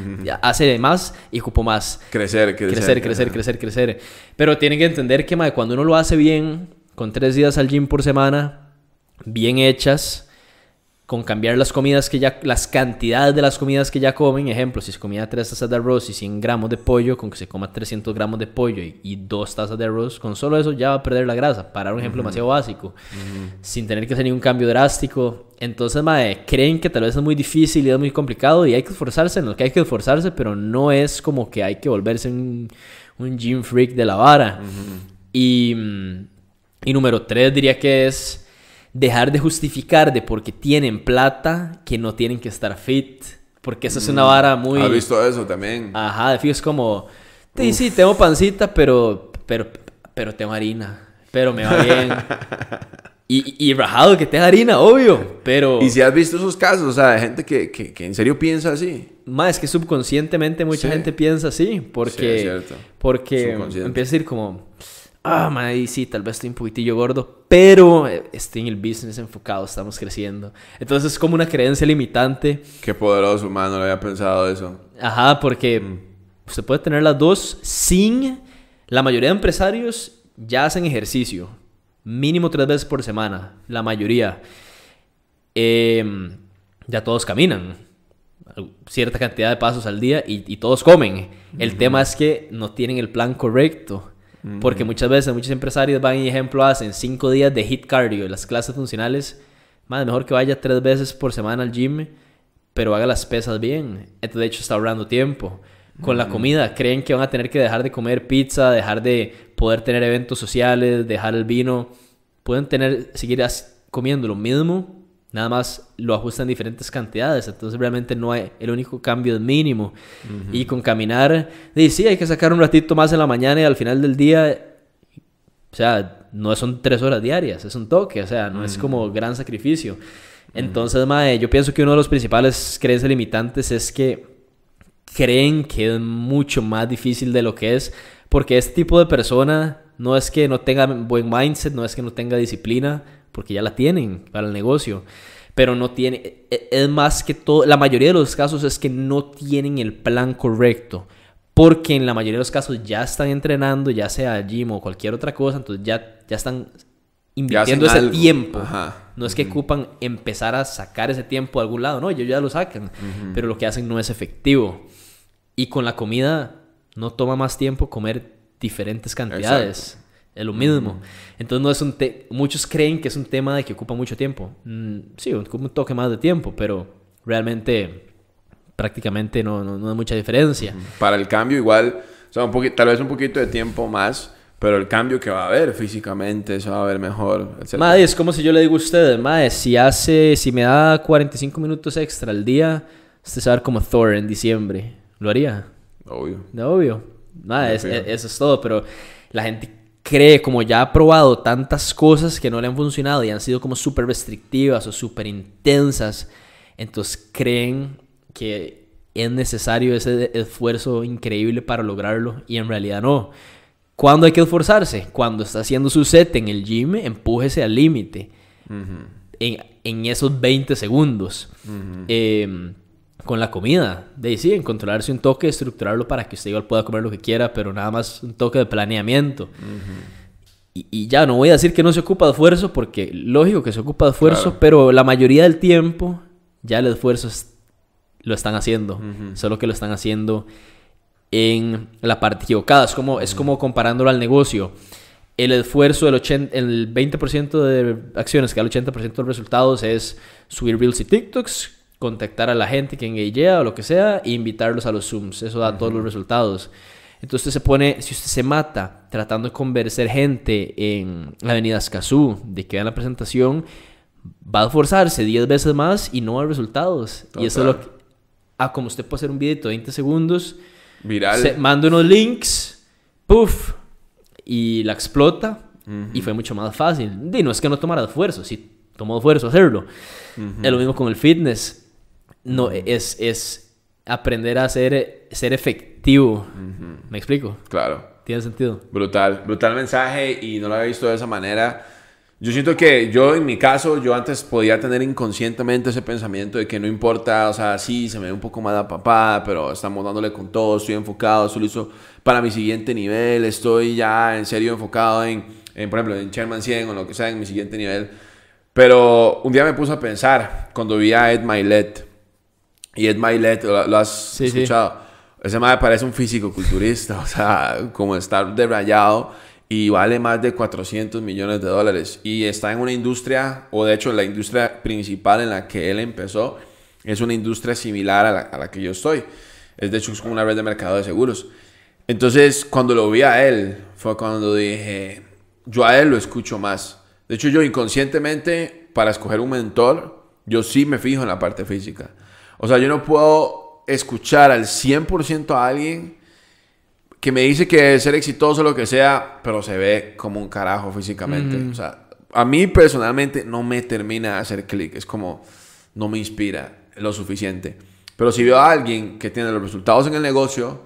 más y cupo más. Crecer, crecer. Crecer, crecer, crecer, Pero tienen que entender que cuando uno lo hace bien, con tres días al gym por semana, bien hechas, con cambiar las comidas que ya, las cantidades de las comidas que ya comen, ejemplo, si se comía 3 tazas de arroz y 100 gramos de pollo, con que se coma 300 gramos de pollo y, y 2 tazas de arroz, con solo eso ya va a perder la grasa, para un ejemplo demasiado básico, sin tener que hacer ningún cambio drástico. Entonces, madre, creen que tal vez es muy difícil y es muy complicado y hay que esforzarse en lo que hay que esforzarse, pero no es como que hay que volverse un, un gym freak de la vara. y, y número 3 diría que es dejar de justificar de porque tienen plata que no tienen que estar fit. Porque eso es una mm. vara muy... ¿Has visto eso también? Ajá, de es como... Sí, sí, tengo pancita, pero, pero, pero tengo harina. Pero me va bien. Y, y, rajado que tenga harina, obvio, pero... Y si has visto esos casos, o sea, de gente que, que, que en serio piensa así. Más, es que subconscientemente mucha gente piensa así, porque... porque empieza a decir como ah, madre, sí, tal vez estoy un poquitillo gordo, pero eh, estoy en el business enfocado, estamos creciendo. Entonces es como una creencia limitante. Qué poderoso, man, no lo había pensado eso. Ajá, porque mm. se puede tener las dos sin... La mayoría de empresarios ya hacen ejercicio, mínimo tres veces por semana, la mayoría. Em, ya todos caminan cierta cantidad de pasos al día y, todos comen. El tema es que no tienen el plan correcto porque muchas veces muchos empresarios van y ejemplo hacen cinco días de hit cardio, las clases funcionales. Más mejor que vaya tres veces por semana al gym, pero haga las pesas bien. Esto de hecho, está ahorrando tiempo. Con la comida, creen que van a tener que dejar de comer pizza, dejar de poder tener eventos sociales, dejar el vino. Pueden tener, seguir comiendo lo mismo nada más lo ajustan diferentes cantidades, entonces realmente no hay, el único cambio es mínimo. Y con caminar, y sí, hay que sacar un ratito más en la mañana y al final del día, o sea, no son tres horas diarias, es un toque, o sea, no es como gran sacrificio. Entonces, mae, yo pienso que uno de los principales creencias limitantes es que creen que es mucho más difícil de lo que es, porque este tipo de persona no es que no tenga buen mindset, no es que no tenga disciplina, porque ya la tienen para el negocio, pero no tiene, e, es más que todo, la mayoría de los casos es que no tienen el plan correcto, porque en la mayoría de los casos ya están entrenando, ya sea gym o cualquier otra cosa, entonces ya, ya están invirtiendo ese tiempo. No es que ocupan empezar a sacar ese tiempo de algún lado, no, ellos ya lo sacan, pero lo que hacen no es efectivo. Y con la comida no toma más tiempo comer diferentes cantidades. Es lo mismo. Mm. Entonces no es un muchos creen que es un tema de que ocupa mucho tiempo. Mm, sí, ocupa un toque más de tiempo, pero realmente prácticamente no, no, mucha diferencia. Para el cambio igual, o sea, un tal vez un poquito de tiempo más, pero el cambio que va a haber físicamente, eso va a ver mejor. es como si yo le digo a ustedes, madre, si hace, si me da 45 minutos extra al día, usted se va a ver como Thor en diciembre. ¿Lo haría? Obvio. de obvio. Madre, e-, eso es todo, pero la gente cree como ya ha probado tantas cosas que no le han funcionado y han sido como súper restrictivas o súper intensas, entonces creen que es necesario ese e-, esfuerzo increíble para lograrlo y en realidad no. ¿Cuándo hay que esforzarse? Cuando está haciendo su set en el gym, empújese al límite en, esos 20 segundos con la comida. De sí, controlarse un toque, estructurarlo para que usted igual pueda comer lo que quiera, pero nada más un toque de planeamiento. y, ya, no voy a decir que no se ocupa de esfuerzo, porque lógico que se ocupa de esfuerzo, pero la mayoría del tiempo ya el esfuerzo lo están haciendo, solo que lo están haciendo en la parte equivocada. Es como, es como comparándolo al negocio. El esfuerzo del 80, el 20% de acciones que da el 80% de resultados es subir reels y TikToks contactar a la gente que engagea o lo que sea e invitarlos a los Zooms. Eso da todos los resultados. Entonces se pone, si usted se mata tratando de convencer gente en la Avenida Escazú de que vean la presentación, va a forzarse 10 veces más y no hay resultados. Y eso es lo que, ah, como usted puede hacer un videito de 20 segundos, viral, se manda unos links, puf y la explota. Y fue mucho más fácil. Y no es que no tomara esfuerzo, sí tomó esfuerzo hacerlo. Es lo mismo con el fitness no, mm. es, es aprender a ser, ser efectivo. ¿Me explico? Claro. Tiene sentido. Brutal, brutal mensaje y no lo había visto de esa manera. Yo siento que yo en mi caso, yo antes podía tener inconscientemente ese pensamiento de que no importa, o sea, sí, se me ve un poco más a papá, pero estamos dándole con todo, estoy enfocado, estoy listo para mi siguiente nivel, estoy ya en serio enfocado en, en por ejemplo, en Chairman 100 o lo que sea, en mi siguiente nivel. Pero un día me puse a pensar cuando vi a Ed Milet, y Ed Milet, ¿lo, has escuchado? Ese hombre parece un físico culturista, o sea, como estar debrayado y vale más de 400 millones de dólares. Y está en una industria, o de hecho la industria principal en la que él empezó, es una industria similar a la, que yo estoy. Es de hecho es como una red de mercado de seguros. Entonces, cuando lo vi a él, fue cuando dije, yo a él lo escucho más. De hecho, yo inconscientemente, para escoger un mentor, yo sí me fijo en la parte física. O sea, yo no puedo escuchar al 100% a alguien que me dice que debe ser exitoso, lo que sea, pero se ve como un carajo físicamente. O sea, a mí personalmente no me termina de hacer clic. Es como, no me inspira lo suficiente. Pero si veo a alguien que tiene los resultados en el negocio,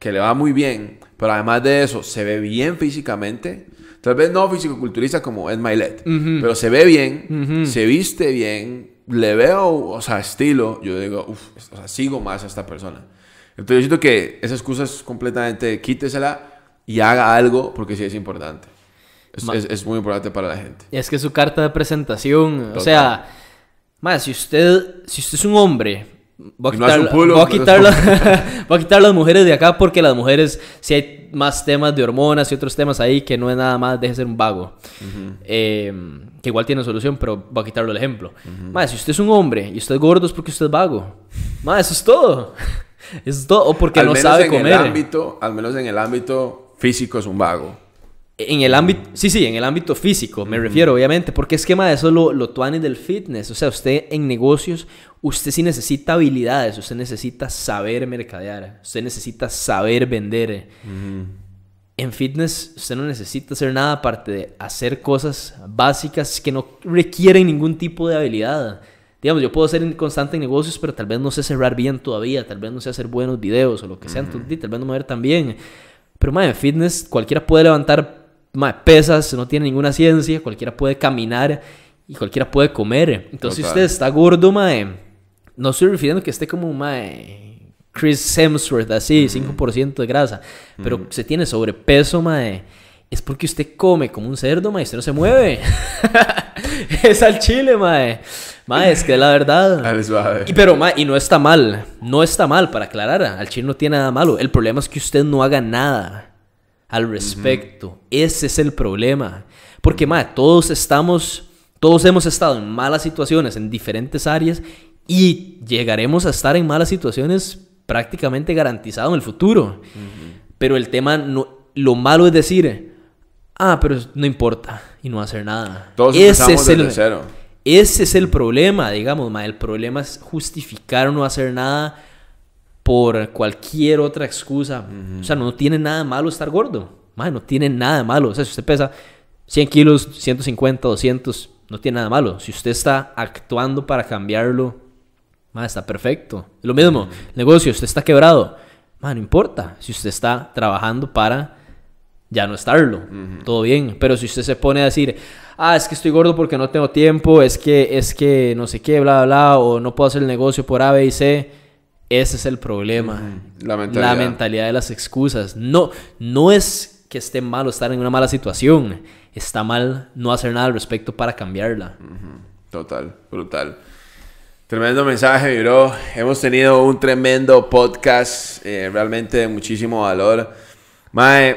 que le va muy bien, pero además de eso se ve bien físicamente, tal vez no físico-culturista como Ed Milet, pero se ve bien, se viste bien, le veo, o sea, estilo, yo digo, uff, o sea, sigo más a esta persona. Entonces yo siento que esa excusa es completamente quítesela y haga algo porque sí es importante. Es, muy importante para la gente. Y es que su carta de presentación, o sea, más, si usted, si usted es un hombre Voy a, quitar, a quitar las mujeres de acá porque las mujeres, si hay más temas de hormonas y otros temas ahí, que no es nada más, deje ser un vago. Em, que igual tiene solución, pero voy a quitarlo el ejemplo. Más, si usted es un hombre y usted es gordo es porque usted es vago. Más, eso es todo. Eso es todo. O porque al no menos sabe en comer. El ámbito, al menos en el ámbito físico es un vago. En el ámbito, sí, sí, en el ámbito físico, me refiero, obviamente, porque es que más eso lo, lo y del fitness. O sea, usted en negocios, usted sí necesita habilidades, usted necesita saber mercadear, usted necesita saber vender. En fitness, usted no necesita hacer nada aparte de hacer cosas básicas que no requieren ningún tipo de habilidad. Digamos, yo puedo ser constante en negocios, pero tal vez no sé cerrar bien todavía, tal vez no sé hacer buenos videos o lo que sea, tal vez no me ver tan bien. Pero, madre, en fitness, cualquiera puede levantar pesas, no tiene ninguna ciencia, cualquiera puede caminar y cualquiera puede comer. Entonces, usted está gordo, mae, eh, no estoy refiriendo que esté como mae, eh, Chris Hemsworth, así, 5% de grasa, pero se tiene sobrepeso, mae. Eh, es porque usted come como un cerdo, mae, usted no se mueve. es al chile, mae. Mae, es que la verdad. pero, mae, y no está mal. No está mal, para aclarar. Al chile no tiene nada malo. El problema es que usted no haga nada al respecto. Ese es el problema. Porque, todos estamos, todos hemos estado en malas situaciones en diferentes áreas y llegaremos a estar en malas situaciones prácticamente garantizado en el futuro. Pero el tema, no, lo malo es decir, ah, pero no importa y no hacer nada. ese es el, Ese es el problema, digamos, ma. el problema es justificar no hacer nada por cualquier otra excusa. O sea, no tiene nada malo estar gordo. no tiene nada malo. O sea, si usted pesa 100 kilos, 150, 200, no tiene nada malo. Si usted está actuando para cambiarlo, está perfecto. Lo mismo, negocios, negocio, usted está quebrado. no importa. Si usted está trabajando para ya no estarlo, todo bien. Pero si usted se pone a decir, ah, es que estoy gordo porque no tengo tiempo, es que, es que no sé qué, bla, bla, bla, o no puedo hacer el negocio por A, B y C ese es el problema. La mentalidad. la mentalidad. de las excusas. No, no es que esté malo estar en una mala situación. Está mal no hacer nada al respecto para cambiarla. Total, brutal. Tremendo mensaje, bro. Hemos tenido un tremendo podcast, eh, realmente de muchísimo valor. Mae,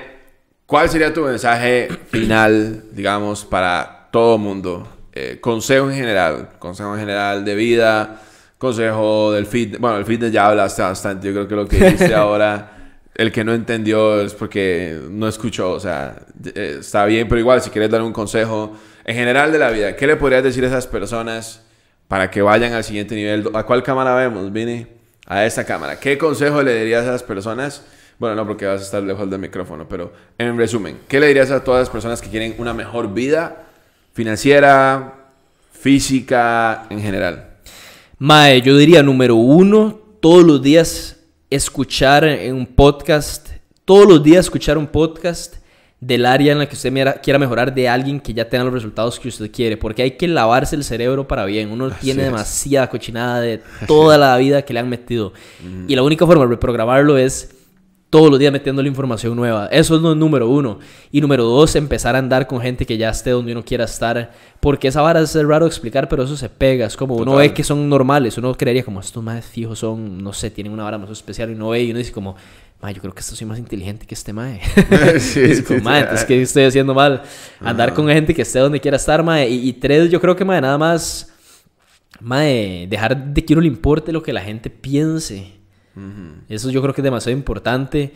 ¿cuál sería tu mensaje final, digamos, para todo mundo? Eh, consejo en general, consejo en general de vida, consejo del fitness. Bueno, el fitness ya hablaste bastante. Yo creo que lo que dice ahora, el que no entendió es porque no escuchó. O sea, eh, está bien, pero igual, si quieres dar un consejo en general de la vida, ¿qué le podrías decir a esas personas para que vayan al siguiente nivel? ¿A cuál cámara vemos, Vini? A esta cámara. ¿Qué consejo le dirías a esas personas? Bueno, no porque vas a estar lejos del micrófono, pero en resumen, ¿qué le dirías a todas las personas que quieren una mejor vida financiera, física, en general? Mae, yo diría número uno, todos los días escuchar un podcast, todos los días escuchar un podcast del área en la que usted quiera mejorar de alguien que ya tenga los resultados que usted quiere, porque hay que lavarse el cerebro para bien, uno tiene demasiada cochinada de toda la vida que le han metido mm. y la única forma de reprogramarlo es todos los días metiéndole información nueva. Eso es lo número uno. Y número dos, empezar a andar con gente que ya esté donde uno quiera estar. Porque esa vara es raro explicar, pero eso se pega. Es como uno ve que son normales. Uno creería como estos más fijos son, no sé, tienen una vara más especial. Y uno ve y uno dice como, yo creo que esto soy más inteligente que este mae. es que estoy haciendo mal? Andar con gente que esté donde quiera estar, mae. Y, tres, yo creo que, mae, nada más, mae, dejar de que uno le importe lo que la gente piense. Eso yo creo que es demasiado importante.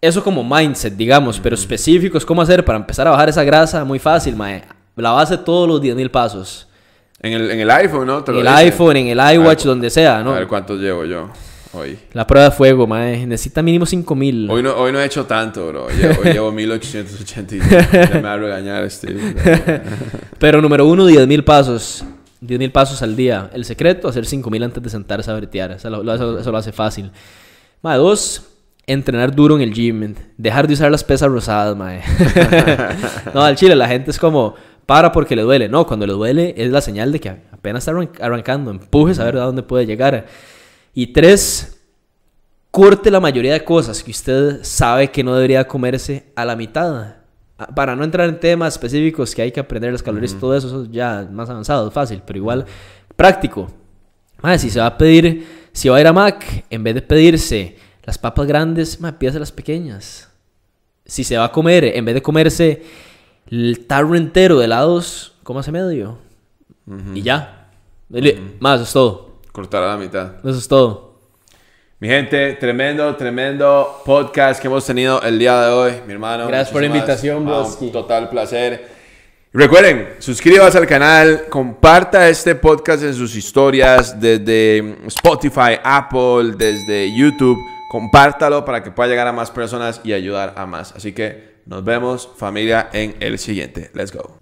Eso como mindset, digamos, pero específicos, cómo hacer para empezar a bajar esa grasa, muy fácil, mae. La base todos los 10.000 pasos. En el, en el, iPhone, ¿no? en el iPhone, en el iWatch, donde sea, ¿no? A ver cuánto llevo yo hoy. La prueba de fuego, mae. Necesita mínimo 5000. Hoy no, hoy no he hecho tanto, bro. Llevo, llevo 1880 me va a regañar este Pero número uno, 10.000 pasos. 10.000 pasos al día. El secreto, hacer 5.000 antes de sentarse a bretear. Eso lo, hace fácil. más dos, entrenar duro en el gym. Dejar de usar las pesas rosadas, mae. no, al chile la gente es como, para porque le duele. No, cuando le duele es la señal de que apenas está arrancando. Empuje, a ver a dónde puede llegar. Y tres, corte la mayoría de cosas que usted sabe que no debería comerse a la mitad Ah, para no entrar en temas específicos que hay que aprender las calorías y todo eso, eso ya más avanzado, fácil, pero igual práctico. Madre, si se va a pedir, si va a ir a Mac, en vez de pedirse las papas grandes, pídase las pequeñas. Si se va a comer, en vez de comerse el tarro entero de helados, cómase medio. Y ya. Más, eso es todo. Cortar a la mitad. Eso es todo. Mi gente, tremendo, tremendo podcast que hemos tenido el día de hoy, mi hermano. Gracias por la invitación, Broski. total placer. Recuerden, suscríbase al canal, comparta este podcast en sus historias desde Spotify, Apple, desde YouTube. Compártalo para que pueda llegar a más personas y ayudar a más. Así que nos vemos familia en el siguiente. Let's go.